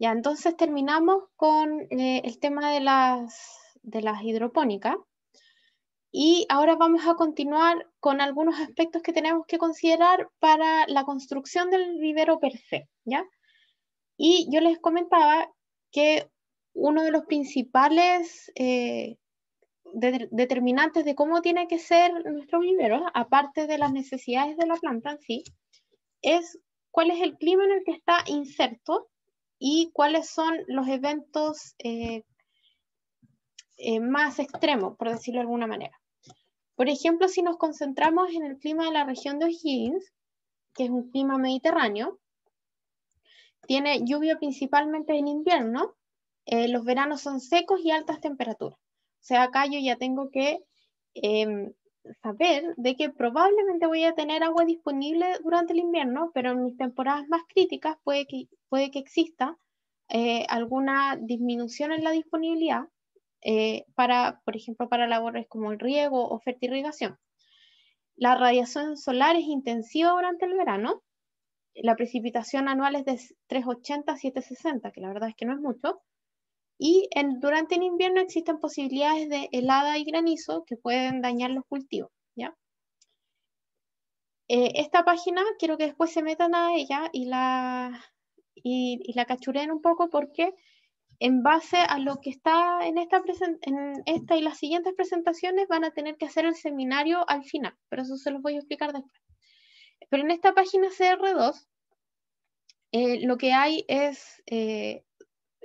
Ya, entonces terminamos con eh, el tema de las, de hidropónicas. Y ahora vamos a continuar con algunos aspectos que tenemos que considerar para la construcción del vivero per se, Y yo les comentaba que uno de los principales eh, determinantes de cómo tiene que ser nuestro vivero, aparte de las necesidades de la planta en sí, es cuál es el clima en el que está inserto y cuáles son los eventos eh, eh, más extremos, por decirlo de alguna manera. Por ejemplo, si nos concentramos en el clima de la región de O'Higgins, que es un clima mediterráneo, tiene lluvia principalmente en invierno, eh, los veranos son secos y altas temperaturas. O sea, acá yo ya tengo que em, saber de que probablemente voy a tener agua disponible durante el invierno, pero en mis temporadas más críticas puede que, exista eh, alguna disminución en la disponibilidad eh, para, por ejemplo, para labores como el riego o fertirrigación. La radiación solar es intensiva durante el verano. La precipitación anual es de 380 a 760, que la verdad es que no es mucho. Y durante el invierno existen posibilidades de helada y granizo que pueden dañar los cultivos. ¿ya? Eh, esta página quiero que después se metan a ella y la, y, la cachuren un poco porque en base a lo que está en esta, en esta y las siguientes presentaciones van a tener que hacer el seminario al final, pero eso se los voy a explicar después. Pero en esta página CR2 eh, lo que hay es eh,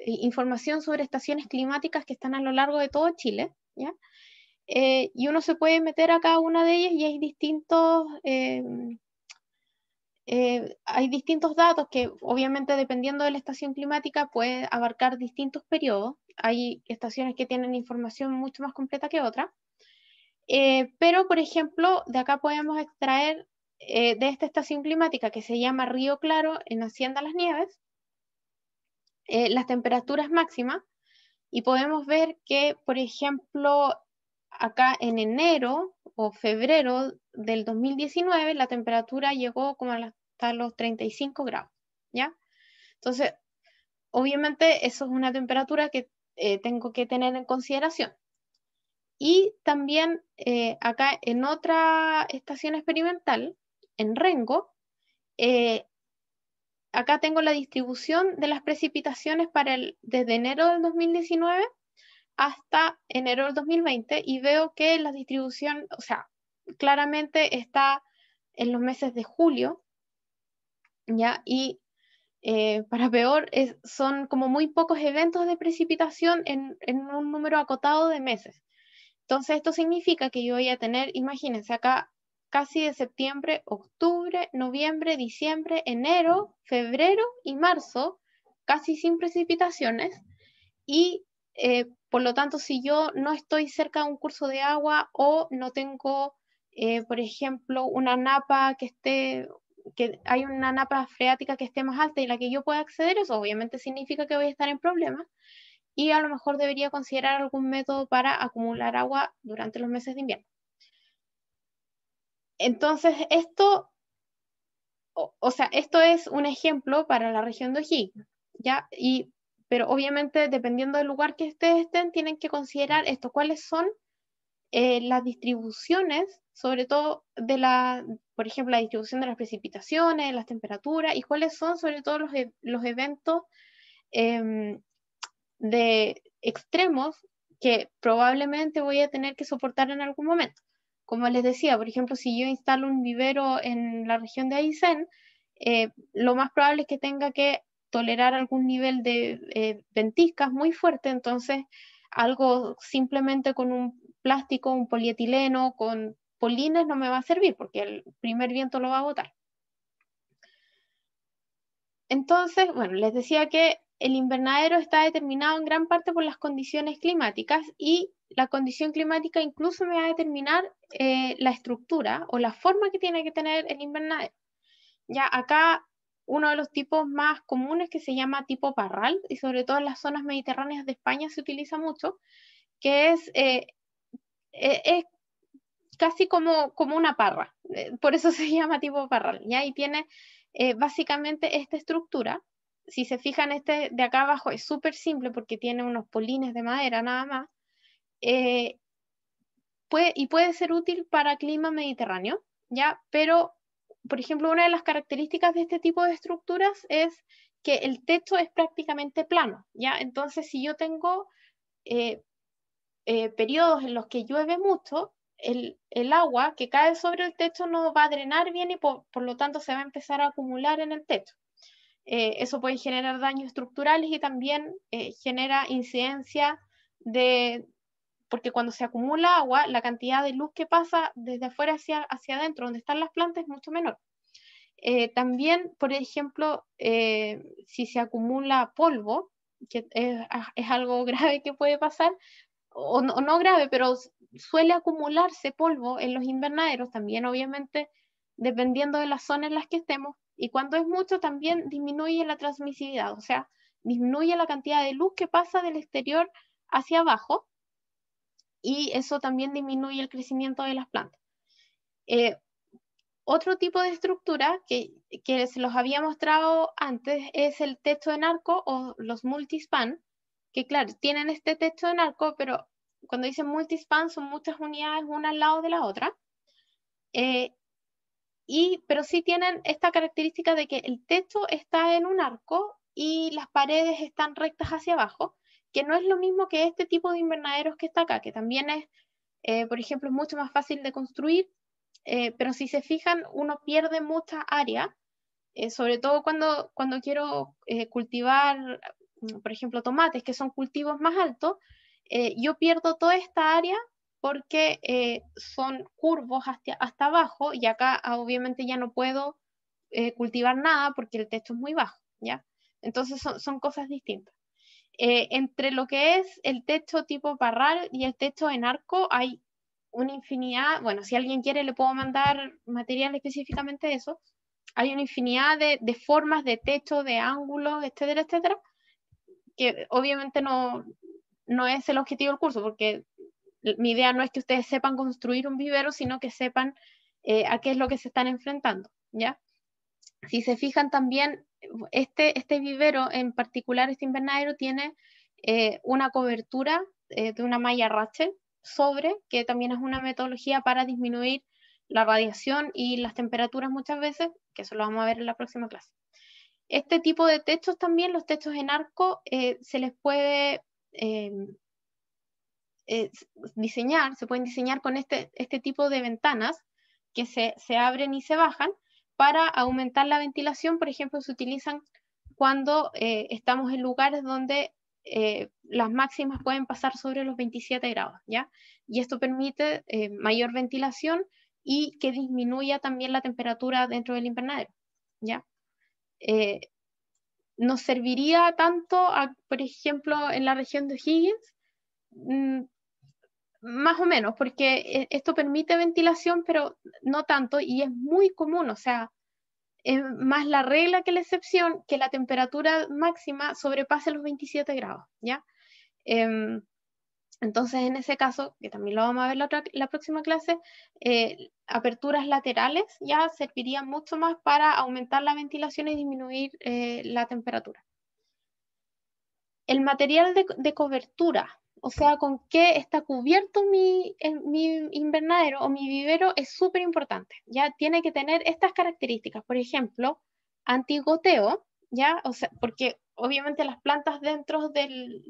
información sobre estaciones climáticas que están a lo largo de todo Chile, eh, y uno se puede meter a cada una de ellas y hay distintos, eh, eh, hay distintos datos que obviamente dependiendo de la estación climática puede abarcar distintos periodos. Hay estaciones que tienen información mucho más completa que otras. pero, por ejemplo, de acá podemos extraer de esta estación climática que se llama Río Claro en Hacienda Las Nieves, eh, las temperaturas máximas y podemos ver que, por ejemplo, acá en enero o febrero del 2019 la temperatura llegó como hasta los 35 grados, ¿ya? Entonces, obviamente eso es una temperatura que eh, tengo que tener en consideración. Y también eh, acá en otra estación experimental, en Rengo, eh, acá tengo la distribución de las precipitaciones para el, desde enero del 2019 hasta enero del 2020 y veo que la distribución, o sea, claramente está en los meses de julio, ¿ya? Y eh, para peor, es, son como muy pocos eventos de precipitación en, en, un número acotado de meses. Entonces, esto significa que yo voy a tener, imagínense acá, casi de septiembre, octubre, noviembre, diciembre, enero, febrero y marzo, casi sin precipitaciones. Y eh, por lo tanto, si yo no estoy cerca de un curso de agua o no tengo, eh, por ejemplo, una napa que esté, que hay una napa freática que esté más alta y la que yo pueda acceder, eso obviamente significa que voy a estar en problemas. Y a lo mejor debería considerar algún método para acumular agua durante los meses de invierno. Entonces, esto, o, sea, esto es un ejemplo para la región de O'Higgins, ¿ya? pero obviamente, dependiendo del lugar que ustedes estén, tienen que considerar esto, cuáles son eh, las distribuciones, sobre todo de la, por ejemplo, la distribución de las precipitaciones, las temperaturas, y cuáles son sobre todo los, e, eventos em, de extremos que probablemente voy a tener que soportar en algún momento como les decía, por ejemplo, si yo instalo un vivero en la región de Aysén, eh, lo más probable es que tenga que tolerar algún nivel de eh, ventiscas muy fuerte, entonces algo simplemente con un plástico, un polietileno, con polines no me va a servir porque el primer viento lo va a botar. Entonces, bueno, les decía que el invernadero está determinado en gran parte por las condiciones climáticas y la condición climática incluso me va a determinar eh, la estructura o la forma que tiene que tener el invernadero. Ya acá uno de los tipos más comunes que se llama tipo parral y sobre todo en las zonas mediterráneas de España se utiliza mucho, que es, eh, eh, casi como, como una parra, por eso se llama tipo parral, ¿ya? y tiene básicamente esta estructura si se fijan, este de acá abajo es súper simple porque tiene unos polines de madera nada más. Eh, y puede ser útil para clima mediterráneo, ¿ya? Pero, por ejemplo, una de las características de este tipo de estructuras es que el techo es prácticamente plano, ¿ya? Entonces, si yo tengo eh, eh, periodos en los que llueve mucho, el, agua que cae sobre el techo no va a drenar bien y por lo tanto se va a empezar a acumular en el techo. Eh, eso puede generar daños estructurales y también eh, genera incidencia de, porque cuando se acumula agua, la cantidad de luz que pasa desde afuera hacia, hacia adentro, donde están las plantas, es mucho menor. Eh, también, por ejemplo, si se acumula polvo, que es, ah, algo grave que puede pasar, o no, no grave, pero suele acumularse polvo en los invernaderos también, obviamente, dependiendo de la zona en las que estemos, y cuando es mucho también disminuye la transmisividad, o sea, disminuye la cantidad de luz que pasa del exterior hacia abajo y eso también disminuye el crecimiento de las plantas. Eh, otro tipo de estructura que, se los había mostrado antes es el techo en arco o los multispan, que claro, tienen este techo en arco, pero cuando dicen multispan son muchas unidades una al lado de la otra. Eh, pero sí tienen esta característica de que el techo está en un arco y las paredes están rectas hacia abajo, que no es lo mismo que este tipo de invernaderos que está acá, que también es, eh, por ejemplo, mucho más fácil de construir, eh, pero si se fijan, uno pierde mucha área, eh, sobre todo cuando, cuando quiero cultivar, por ejemplo, tomates, que son cultivos más altos, yo pierdo toda esta área porque eh, son curvos hasta, hasta, abajo y acá ah, obviamente ya no puedo eh, cultivar nada porque el texto es muy bajo, ¿ya? Entonces son, cosas distintas. Eh, entre lo que es el texto tipo parral y el texto en arco hay una infinidad, bueno, si alguien quiere le puedo mandar material específicamente de eso, hay una infinidad de, formas de techo, de ángulos, etcétera, etcétera, que obviamente no, no es el objetivo del curso, porque mi idea no es que ustedes sepan construir un vivero, sino que sepan eh, a qué es lo que se están enfrentando, ¿ya? Si se fijan también, este, este vivero en particular, este invernadero, tiene eh, una cobertura eh, de una malla Rachel sobre, que también es una metodología para disminuir la radiación y las temperaturas muchas veces, que eso lo vamos a ver en la próxima clase. Este tipo de techos también, los techos en arco, se les puede eh, diseñar, se pueden diseñar con este, este tipo de ventanas que se, abren y se bajan para aumentar la ventilación, por ejemplo, se utilizan cuando eh, estamos en lugares donde eh, las máximas pueden pasar sobre los 27 grados, ¿ya? Y esto permite mayor ventilación y que disminuya también la temperatura dentro del invernadero, ¿ya? nos serviría tanto, por ejemplo, en la región de Higgins más o menos, porque e, esto permite ventilación, pero no tanto, y es muy común, o sea, es más la regla que la excepción que la temperatura máxima sobrepase los 27 grados, ¿ya? Em, entonces, en ese caso, que también lo vamos a ver la, la próxima clase, eh, aperturas laterales ya servirían mucho más para aumentar la ventilación y disminuir eh, la temperatura. El material de, de cobertura, o sea, con qué está cubierto mi, invernadero o mi vivero es súper importante. Ya tiene que tener estas características. Por ejemplo, antigoteo, ya, porque obviamente las plantas dentro del,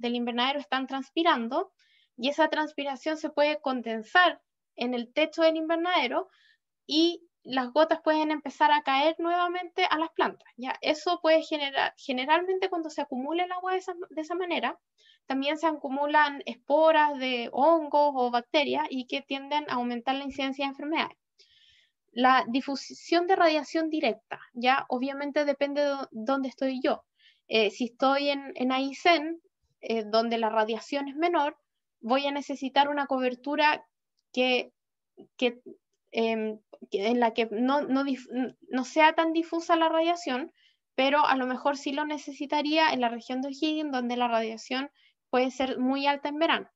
invernadero están transpirando y esa transpiración se puede condensar en el techo del invernadero y las gotas pueden empezar a caer nuevamente a las plantas. ¿ya? Eso puede generar, generalmente cuando se acumula el agua de esa manera, también se acumulan esporas de hongos o bacterias y que tienden a aumentar la incidencia de enfermedades. La difusión de radiación directa, ya obviamente depende de dónde estoy yo. Eh, si estoy en, en Aysén, eh, donde la radiación es menor, voy a necesitar una cobertura que, que, em, en la que no, no, no sea tan difusa la radiación, pero a lo mejor sí lo necesitaría en la región de O'Higgins, donde la radiación puede ser muy alta en verano.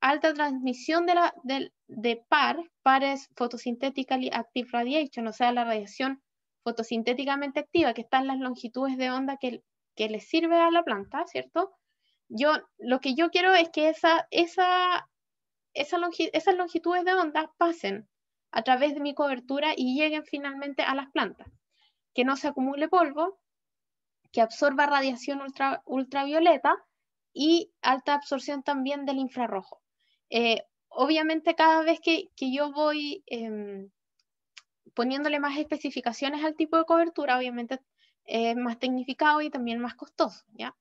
Alta transmisión de, PAR, par, es fotosintéticamente active radiation, o sea, la radiación fotosintéticamente activa, que están las longitudes de onda que, le sirve a la planta, ¿cierto? Yo, lo que yo quiero es que esa, esa, esas longitudes de onda pasen a través de mi cobertura y lleguen finalmente a las plantas. Que no se acumule polvo, que absorba radiación ultravioleta y alta absorción también del infrarrojo. Eh, obviamente cada vez que, yo voy em, poniéndole más especificaciones al tipo de cobertura, obviamente es más tecnificado y también más costoso. ¿ya?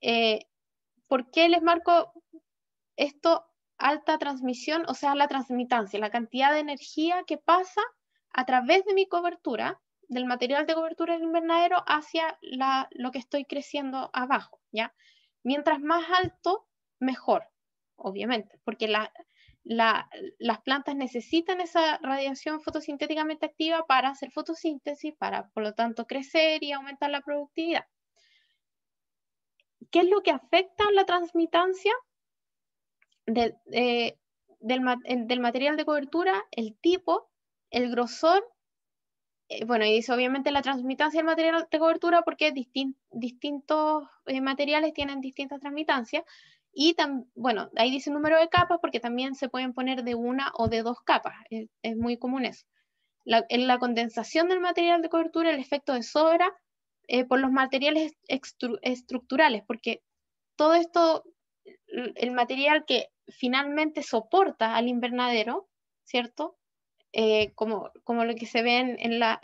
Eh, ¿Por qué les marco esto? Alta transmisión, o sea, la transmitancia, la cantidad de energía que pasa a través de mi cobertura, del material de cobertura del invernadero hacia lo que estoy creciendo abajo, ¿ya? Mientras más alto, mejor, obviamente, porque las plantas necesitan esa radiación fotosintéticamente activa para hacer fotosíntesis, para por lo tanto crecer y aumentar la productividad. ¿Qué es lo que afecta la transmitancia eh, del material de cobertura? El tipo, el grosor eh, bueno, y dice obviamente la transmitancia del material de cobertura porque distintos eh, materiales tienen distintas transmitancias. Y bueno, ahí dice el número de capas porque también se pueden poner de una o de dos capas. Eh, es, muy común eso. La, en la condensación del material de cobertura, el efecto de sobra por los materiales estructurales, porque todo esto, el material que finalmente soporta al invernadero, ¿cierto? Eh, como, lo que se ve en, la,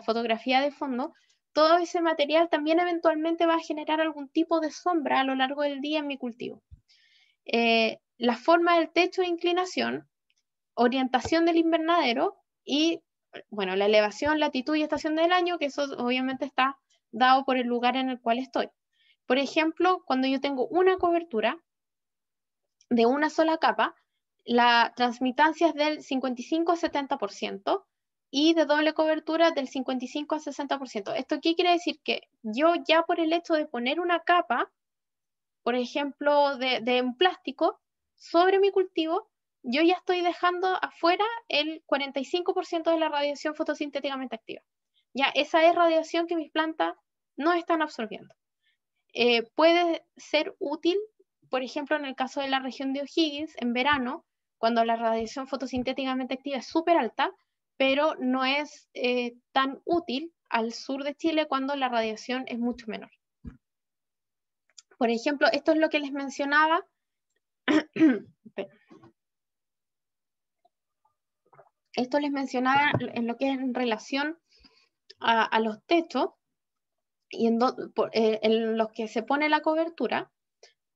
fotografía de fondo, todo ese material también eventualmente va a generar algún tipo de sombra a lo largo del día en mi cultivo. Eh, la forma del techo e inclinación, orientación del invernadero y, bueno, la elevación, latitud y estación del año, que eso obviamente está dado por el lugar en el cual estoy. Por ejemplo, cuando yo tengo una cobertura de una sola capa, la transmitancia es del 55 a 70% y de doble cobertura del 55 a 60%. ¿Esto qué quiere decir? Que yo ya por el hecho de poner una capa, por ejemplo, de, de plástico sobre mi cultivo, yo ya estoy dejando afuera el 45% de la radiación fotosintéticamente activa. Ya esa es radiación que mis plantas no están absorbiendo. Eh, puede ser útil, por ejemplo, en el caso de la región de O'Higgins, en verano, cuando la radiación fotosintéticamente activa es súper alta, pero no es eh, tan útil al sur de Chile cuando la radiación es mucho menor. Por ejemplo, esto es lo que les mencionaba. esto les mencionaba en lo que es en relación a, los techos y eh, en, los que se pone la cobertura.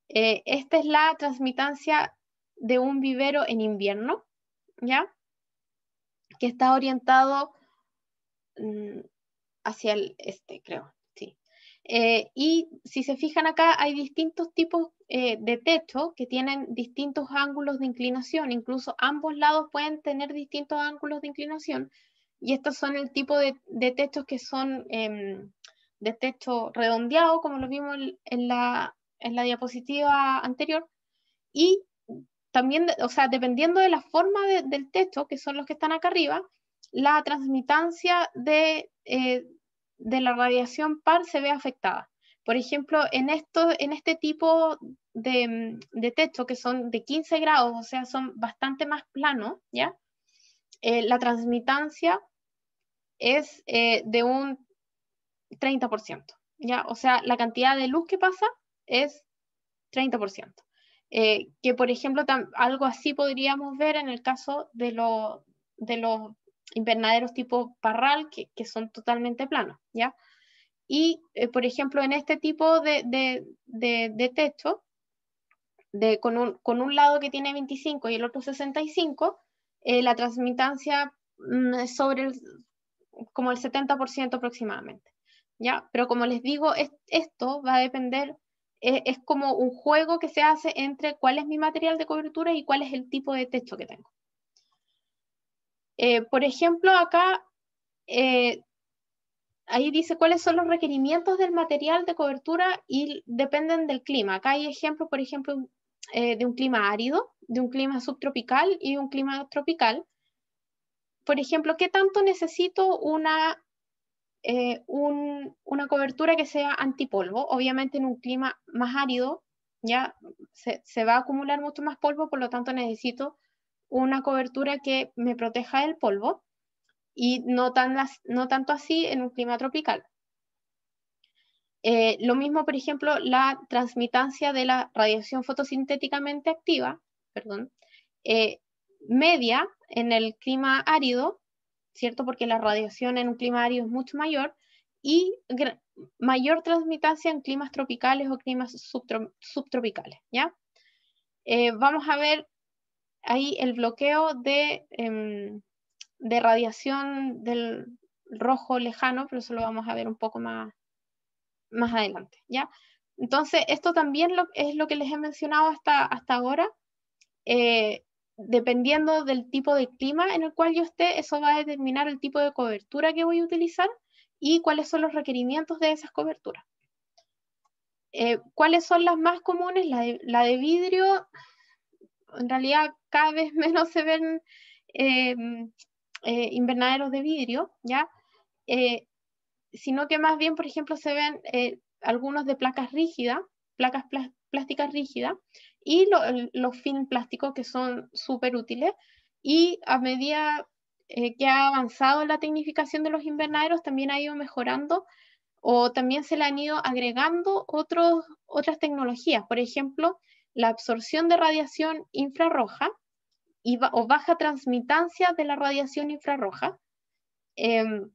Eh, esta es la transmitancia de un vivero en invierno, ¿ya? Que está orientado mm, hacia el este, creo, sí. Eh, y si se fijan acá, hay distintos tipos eh, de techo que tienen distintos ángulos de inclinación, incluso ambos lados pueden tener distintos ángulos de inclinación, y estos son el tipo de, de techos que son em, de techo redondeado, como lo vimos en la, en la diapositiva anterior, y también, o sea, dependiendo de la forma del texto, que son los que están acá arriba, la transmitancia eh, de, la radiación par se ve afectada. Por ejemplo, en, esto, en este tipo de, mm, de, texto, que son de 15 grados, o sea, son bastante más planos, ¿ya? Eh, la transmitancia es eh, de un 30%, ¿ya? O sea, la cantidad de luz que pasa es 30%. Eh, que, por ejemplo, algo así podríamos ver en el caso de, los invernaderos tipo parral, que, son totalmente planos, ¿ya? Y, eh, por ejemplo, en este tipo de, de, de, techo, con, un, lado que tiene 25 y el otro 65, eh, la transmitancia mm, es sobre el, como el 70% aproximadamente. ¿ya? Pero como les digo, esto va a depender es, como un juego que se hace entre cuál es mi material de cobertura y cuál es el tipo de texto que tengo. Eh, por ejemplo, acá eh, ahí dice cuáles son los requerimientos del material de cobertura y dependen del clima. Acá hay ejemplos, por ejemplo, eh, de un clima árido, de un clima subtropical y un clima tropical. Por ejemplo, ¿qué tanto necesito una eh, una cobertura que sea antipolvo. Obviamente en un clima más árido ya se, va a acumular mucho más polvo, por lo tanto necesito una cobertura que me proteja del polvo y no, tan las, no tanto así en un clima tropical. Eh, lo mismo, por ejemplo, la transmitancia de la radiación fotosintéticamente activa, perdón, eh, media en el clima árido ¿cierto? Porque la radiación en un clima árido es mucho mayor y mayor transmitancia en climas tropicales o climas subtropicales, ¿ya? Eh, vamos a ver ahí el bloqueo de, em, de radiación del rojo lejano, pero eso lo vamos a ver un poco más, más adelante, ¿ya? Entonces, esto también es lo que les he mencionado hasta, hasta ahora. Eh, dependiendo del tipo de clima en el cual yo esté, eso va a determinar el tipo de cobertura que voy a utilizar y cuáles son los requerimientos de esas coberturas. Eh, ¿Cuáles son las más comunes? La de, vidrio, en realidad cada vez menos se ven eh, eh, invernaderos de vidrio, ¿ya? sino que más bien, por ejemplo, se ven algunos de placas rígidas, placas plásticas rígidas, y los fin plásticos que son súper útiles. Y a medida eh, que ha avanzado la tecnificación de los invernaderos, también ha ido mejorando o también se le han ido agregando otros, otras tecnologías, por ejemplo, la absorción de radiación infrarroja y o baja transmitancia de la radiación infrarroja em,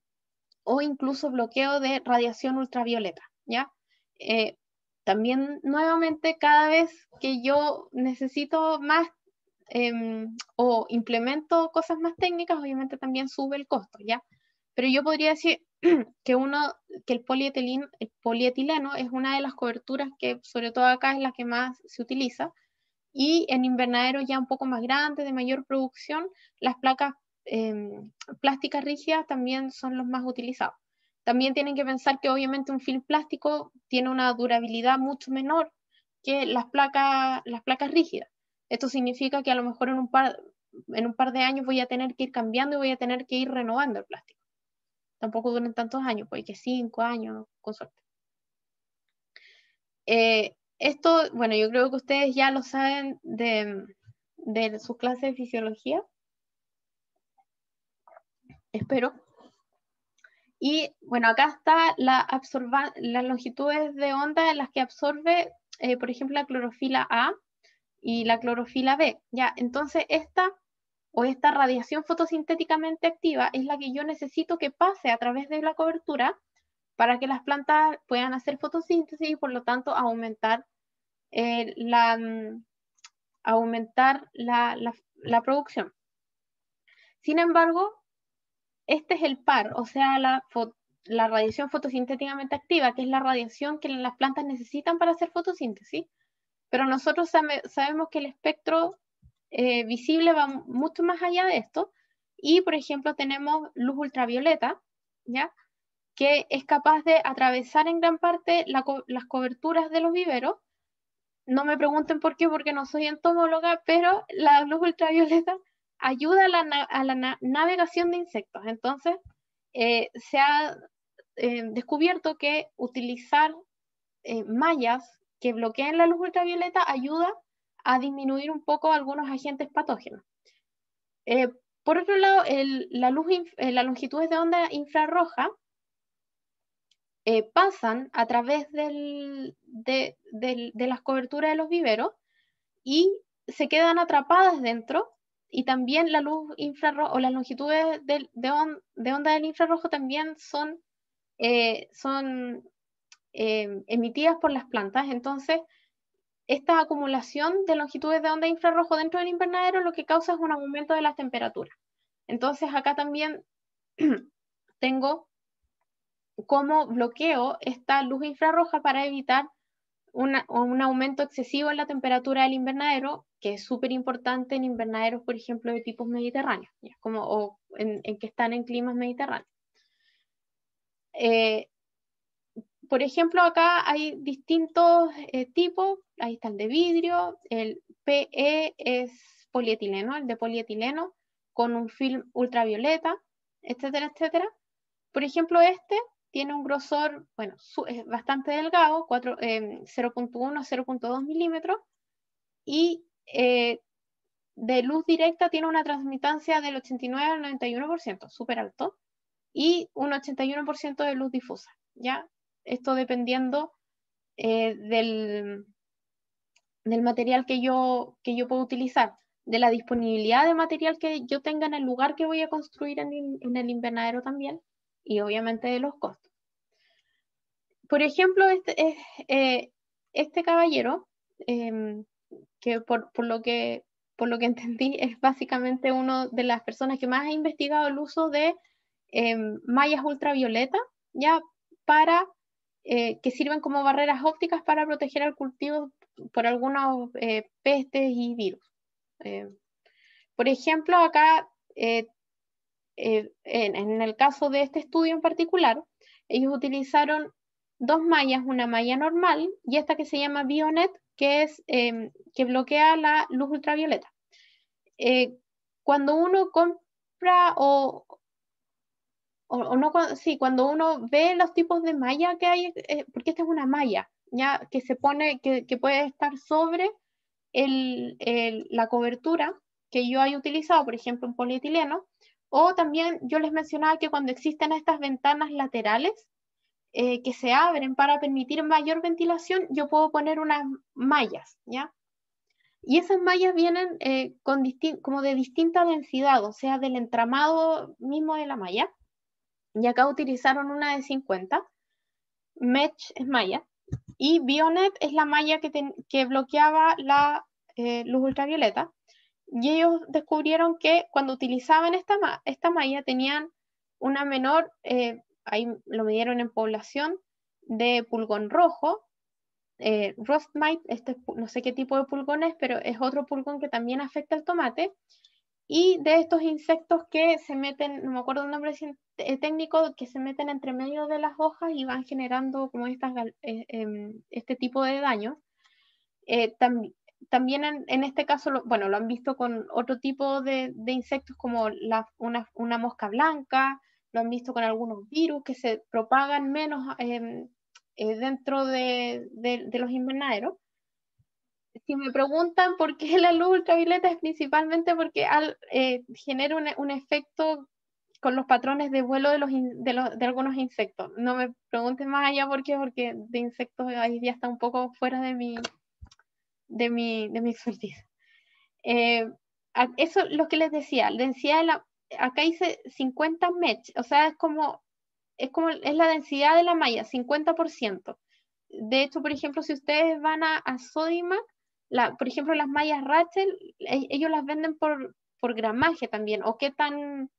o incluso bloqueo de radiación ultravioleta. ¿ya? Eh, también nuevamente cada vez que yo necesito más em, o implemento cosas más técnicas, obviamente también sube el costo, ¿ya? Pero yo podría decir que uno, que el, polietileno, el polietileno es una de las coberturas que sobre todo acá es la que más se utiliza y en invernaderos ya un poco más grandes, de mayor producción, las placas em, plásticas rígidas también son los más utilizados. También tienen que pensar que obviamente un film plástico tiene una durabilidad mucho menor que las placas, rígidas. Esto significa que a lo mejor en un, par, de años voy a tener que ir cambiando y voy a tener que ir renovando el plástico. Tampoco duran tantos años, porque que cinco años, con suerte. Eh, esto, bueno, yo creo que ustedes ya lo saben de, de sus clases de fisiología. Espero. Y bueno, acá está la las longitudes de onda en las que absorbe, eh, por ejemplo, la clorofila A y la clorofila B. Ya, entonces esta o esta radiación fotosintéticamente activa es la que yo necesito que pase a través de la cobertura para que las plantas puedan hacer fotosíntesis y por lo tanto aumentar, eh, la, mm, aumentar la, la producción. Sin embargo, este es el par, o sea, la, radiación fotosintéticamente activa, que es la radiación que las plantas necesitan para hacer fotosíntesis. Pero nosotros sabemos que el espectro eh, visible va mucho más allá de esto. Y, por ejemplo, tenemos luz ultravioleta, ¿ya? que es capaz de atravesar en gran parte las coberturas de los viveros. No me pregunten por qué, porque no soy entomóloga, pero la luz ultravioleta ayuda a la, navegación de insectos. Entonces, eh, se ha eh, descubierto que utilizar eh, mallas que bloqueen la luz ultravioleta ayuda a disminuir un poco algunos agentes patógenos. por otro lado, la luz las longitudes de onda infrarroja pasan a través de las coberturas de los viveros y se quedan atrapadas dentro y también la luz infrarroja o las longitudes de, onda del infrarrojo también son, eh, son eh, emitidas por las plantas. Entonces, esta acumulación de longitudes de onda infrarrojo dentro del invernadero lo que causa es un aumento de las temperaturas. Entonces, acá también tengo como bloqueo esta luz infrarroja para evitar un aumento excesivo en la temperatura del invernadero, que es súper importante en invernaderos, por ejemplo, de tipos mediterráneos, Como, o en, que están en climas mediterráneos. Eh, por ejemplo, acá hay distintos eh, tipos, ahí está el de vidrio, el PE es polietileno, el de polietileno, con un film ultravioleta, etcétera, etcétera. Por ejemplo, este tiene un grosor, bueno, es bastante delgado, 0.1 a 0.2 milímetros, y eh, de luz directa tiene una transmitancia del 89 al 91%, súper alto, y un 81% de luz difusa, ¿ya? Esto dependiendo eh, del, del, material que yo, que yo puedo utilizar, de la disponibilidad de material que yo tenga en el lugar que voy a construir en el invernadero también, y obviamente de los costos. Por ejemplo, este, eh, este caballero, em, que por, lo que, por lo que entendí es básicamente una de las personas que más ha investigado el uso de em, mallas ultravioleta, ya para eh, que sirven como barreras ópticas para proteger al cultivo por algunos eh, pestes y virus. Em, por ejemplo, acá eh, en, el caso de este estudio en particular, ellos utilizaron dos mallas, una malla normal y esta que se llama Bionet, que, es, em, que bloquea la luz ultravioleta. Eh, cuando uno compra o, o, no, sí, cuando uno ve los tipos de malla que hay, eh, porque esta es una malla, ya que se pone, que, puede estar sobre la cobertura que yo haya utilizado, por ejemplo, un polietileno, o también yo les mencionaba que cuando existen estas ventanas laterales eh, que se abren para permitir mayor ventilación, yo puedo poner unas mallas, ¿ya? Y esas mallas vienen eh, con como de distinta densidad, o sea, del entramado mismo de la malla. Y acá utilizaron una de 50. Mesh es malla. Y Bionet es la malla que, que bloqueaba la eh, luz ultravioleta. Y ellos descubrieron que cuando utilizaban esta, esta malla tenían una menor, eh, ahí lo midieron en población, de pulgón rojo. Eh, rust mite, este, no sé qué tipo de pulgón es, pero es otro pulgón que también afecta al tomate. Y de estos insectos que se meten, no me acuerdo el nombre eh, técnico, que se meten entre medio de las hojas y van generando como estas, eh, em, este tipo de daño. También también en, este caso, bueno, lo han visto con otro tipo de, insectos como una, mosca blanca, lo han visto con algunos virus que se propagan menos em, eh, dentro de, los invernaderos. Si me preguntan por qué la luz ultravioleta es principalmente porque eh, genera un, efecto con los patrones de vuelo de, los de, algunos insectos. No me pregunten más allá por qué, porque de insectos ahí ya está un poco fuera de mi, de mi, de mi expertise. Eh, eso lo que les decía, densidad de la, acá hice 50 mesh, o sea, es como, es como, es la densidad de la malla, 50%. De hecho, por ejemplo, si ustedes van a, Sodima por ejemplo, las mallas Rachel, e, ellos las venden por, por gramaje también, o qué tan,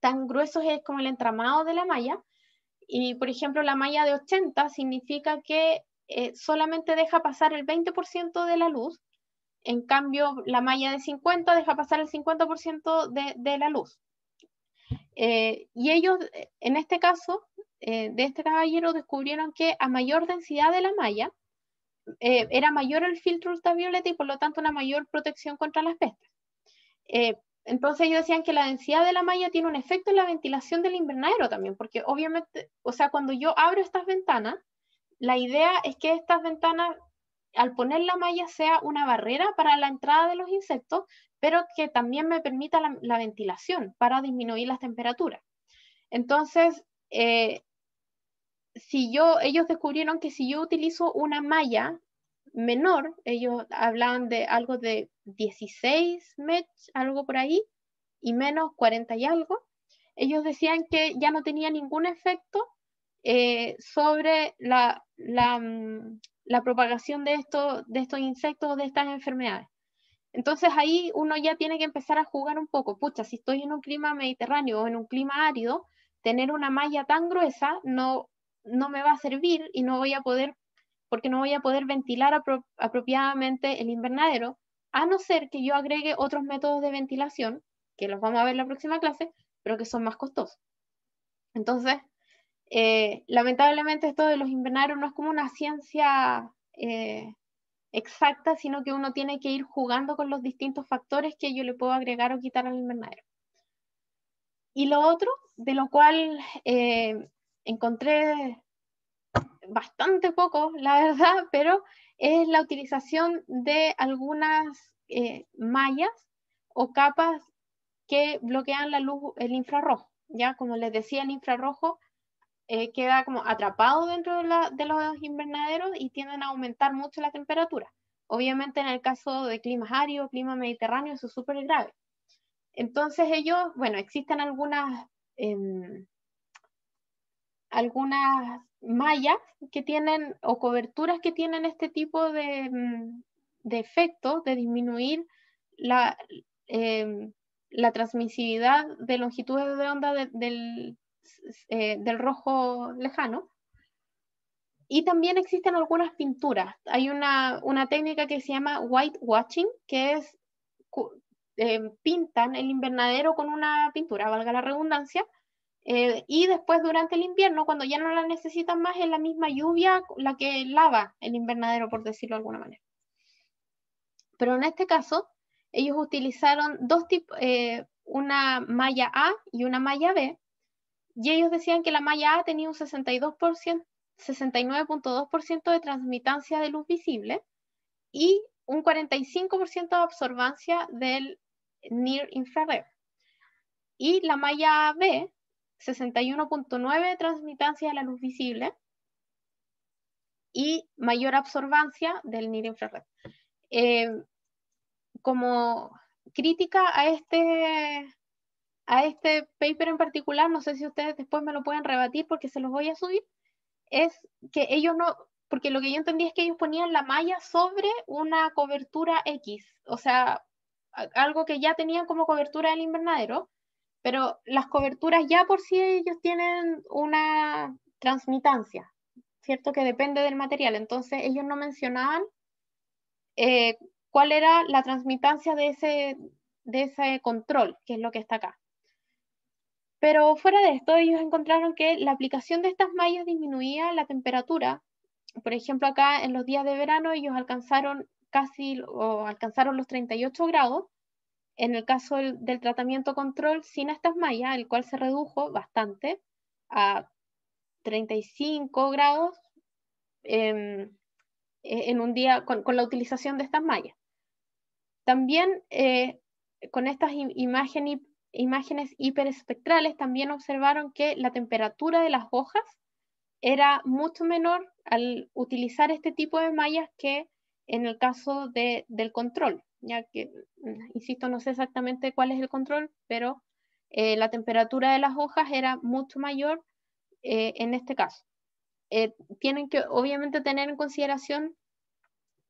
tan grueso es como el entramado de la malla. Y, por ejemplo, la malla de 80 significa que eh, solamente deja pasar el 20% de la luz, en cambio la malla de 50 deja pasar el 50% de, la luz. Eh, y ellos, eh, en este caso, de este caballero descubrieron que a mayor densidad de la malla, era mayor el filtro ultravioleta y por lo tanto una mayor protección contra las pestes. Entonces ellos decían que la densidad de la malla tiene un efecto en la ventilación del invernadero también, porque obviamente, o sea, cuando yo abro estas ventanas, la idea es que estas ventanas, al poner la malla, sea una barrera para la entrada de los insectos, pero que también me permita la, ventilación para disminuir las temperaturas. Entonces, eh, si yo, ellos descubrieron que si yo utilizo una malla menor, ellos hablaban de algo de 16 metros, algo por ahí, y menos 40 y algo, ellos decían que ya no tenía ningún efecto eh, sobre mm, la, propagación de, estos insectos, de estas enfermedades. Entonces ahí uno ya tiene que empezar a jugar un poco. Pucha, si estoy en un clima mediterráneo o en un clima árido, tener una malla tan gruesa no, me va a servir y no voy a poder, porque no voy a poder ventilar apropiadamente el invernadero, a no ser que yo agregue otros métodos de ventilación, que los vamos a ver en la próxima clase, pero que son más costosos. Entonces, eh, lamentablemente esto de los invernaderos no es como una ciencia eh, exacta, sino que uno tiene que ir jugando con los distintos factores que yo le puedo agregar o quitar al invernadero. Y lo otro, de lo cual eh, encontré bastante poco, la verdad, pero es la utilización de algunas mallas o capas que bloquean la luz, el infrarrojo. Ya, como les decía, el infrarrojo eh, queda como atrapado dentro de, los invernaderos y tienden a aumentar mucho la temperatura. Obviamente en el caso de climas áridos, clima mediterráneo, eso es súper grave. Entonces ellos, bueno, existen algunas, em, algunas mallas que tienen o coberturas que tienen este tipo de, mm, de efectos de disminuir la, em, la transmisividad de longitudes de onda del, eh, del rojo lejano. Y también existen algunas pinturas. Hay una, técnica que se llama white watching, que es eh, pintan el invernadero con una pintura, valga la redundancia, eh, y después durante el invierno, cuando ya no la necesitan más, es la misma lluvia la que lava el invernadero, por decirlo de alguna manera. Pero en este caso, ellos utilizaron dos tipos, una malla A y una malla B, y ellos decían que la malla A tenía un 62%, 69.2% de transmitancia de luz visible y un 45% de absorbancia del near infrared. Y la malla B, 61.9% de transmitancia de la luz visible y mayor absorbancia del near infrared. Eh, como crítica a este a este paper en particular, no sé si ustedes después me lo pueden rebatir porque se los voy a subir, es que ellos no, porque lo que yo entendí es que ellos ponían la malla sobre una cobertura X, o sea, algo que ya tenían como cobertura del invernadero, pero las coberturas ya por sí ellos tienen una transmitancia, ¿cierto? Que depende del material, entonces ellos no mencionaban eh, cuál era la transmitancia de ese, de ese control, que es lo que está acá. Pero fuera de esto, ellos encontraron que la aplicación de estas mallas disminuía la temperatura. Por ejemplo, acá en los días de verano ellos alcanzaron casi o alcanzaron los 38 grados. En el caso del, tratamiento control sin estas mallas, el cual se redujo bastante a 35 grados em, e, en un día con, la utilización de estas mallas. También eh, con estas imágenes imágenes hiperespectrales también observaron que la temperatura de las hojas era mucho menor al utilizar este tipo de mallas que en el caso del control, ya que, mm, insisto, no sé exactamente cuál es el control, pero eh, la temperatura de las hojas era mucho mayor eh, en este caso. Eh, tienen que obviamente tener en consideración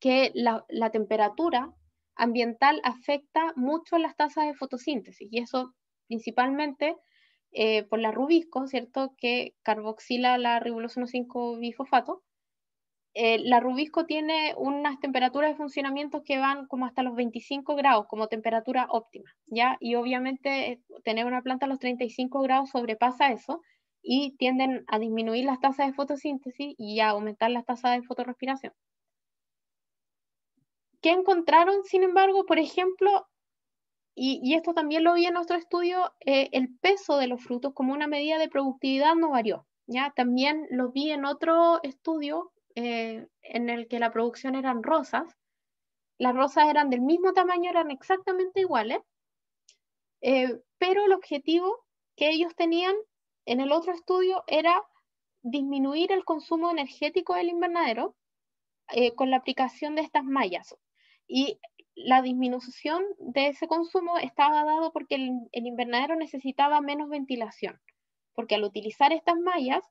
que la temperatura ambiental afecta mucho las tasas de fotosíntesis y eso principalmente eh, por la rubisco, ¿cierto? Que carboxila la ribulosa 5-bifosfato. Eh, la rubisco tiene unas temperaturas de funcionamiento que van como hasta los 25 grados como temperatura óptima, ¿ya? Y obviamente eh, tener una planta a los 35 grados sobrepasa eso y tienden a disminuir las tasas de fotosíntesis y a aumentar las tasas de fotorrespiración. ¿Qué encontraron, sin embargo? Por ejemplo, y, esto también lo vi en otro estudio, eh, el peso de los frutos como una medida de productividad no varió. ¿ya? También lo vi en otro estudio eh, en el que la producción eran rosas. Las rosas eran del mismo tamaño, eran exactamente iguales, eh, pero el objetivo que ellos tenían en el otro estudio era disminuir el consumo energético del invernadero con la aplicación de estas mallas. Y la disminución de ese consumo estaba dado porque el, invernadero necesitaba menos ventilación, porque al utilizar estas mallas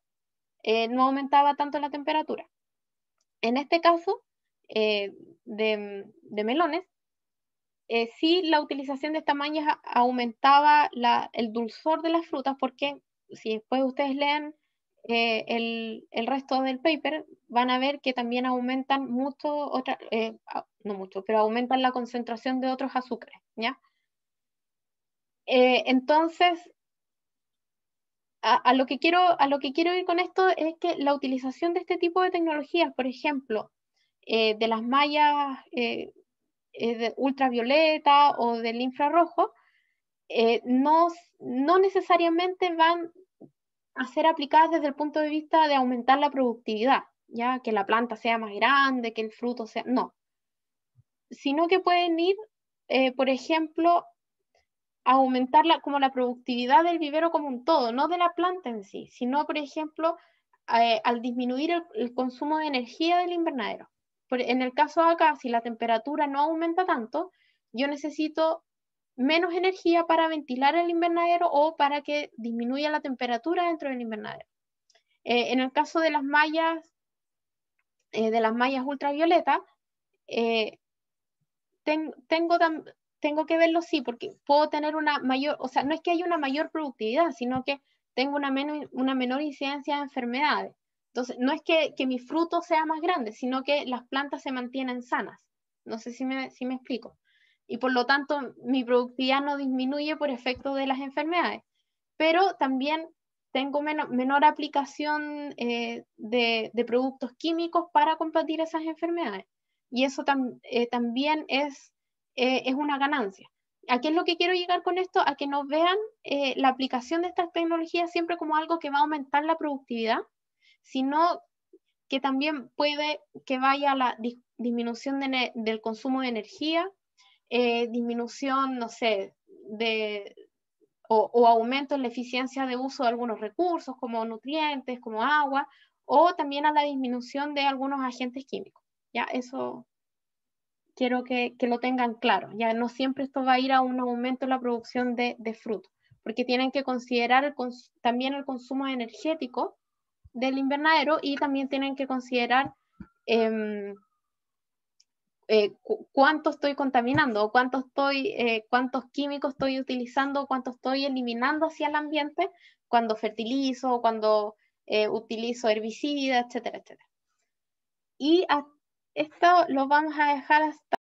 eh, no aumentaba tanto la temperatura. En este caso eh, de, melones, eh, sí la utilización de estas mallas aumentaba el dulzor de las frutas, porque si después ustedes leen eh, el, resto del paper, van a ver que también aumentan mucho, otra, eh, no mucho, pero aumentan la concentración de otros azúcares, ¿ya? Eh, entonces, a, lo que quiero, a lo que quiero ir con esto es que la utilización de este tipo de tecnologías, por ejemplo, de las mallas de ultravioleta o del infrarrojo, no, no necesariamente van a ser aplicadas desde el punto de vista de aumentar la productividad, ya que la planta sea más grande, que el fruto sea, no, sino que pueden ir, eh, por ejemplo, a aumentar la, como la productividad del vivero como un todo, no de la planta en sí, sino, por ejemplo, eh, al disminuir el, consumo de energía del invernadero. en el caso acá, si la temperatura no aumenta tanto, yo necesito menos energía para ventilar el invernadero o para que disminuya la temperatura dentro del invernadero. Eh, en el caso de las mallas, eh, de las mallas ultravioletas, eh, tengo, tengo que verlo sí, porque puedo tener una mayor, o sea, no es que haya una mayor productividad, sino que tengo una, menos una menor incidencia de enfermedades. Entonces, no es que, que, mi fruto sea más grande, sino que las plantas se mantienen sanas. No sé si me, si me explico y por lo tanto mi productividad no disminuye por efecto de las enfermedades, pero también tengo menor aplicación eh, de, productos químicos para combatir esas enfermedades. Y eso eh, también es, eh, es una ganancia. ¿A qué es lo que quiero llegar con esto? A que nos vean la aplicación de estas tecnologías siempre como algo que va a aumentar la productividad, sino que también puede que vaya a la disminución del consumo de energía, eh, disminución, no sé, de, o, aumento en la eficiencia de uso de algunos recursos como nutrientes, como agua, o también a la disminución de algunos agentes químicos. Ya eso quiero que, lo tengan claro. Ya no siempre esto va a ir a un aumento en la producción de, de frutos, porque tienen que considerar también el consumo energético del invernadero y también tienen que considerar em, eh, cuánto estoy contaminando, cuánto estoy, eh, cuántos químicos estoy utilizando, cuánto estoy eliminando hacia el ambiente cuando fertilizo, cuando eh, utilizo herbicidas, etcétera, etcétera. Y esto lo vamos a dejar hasta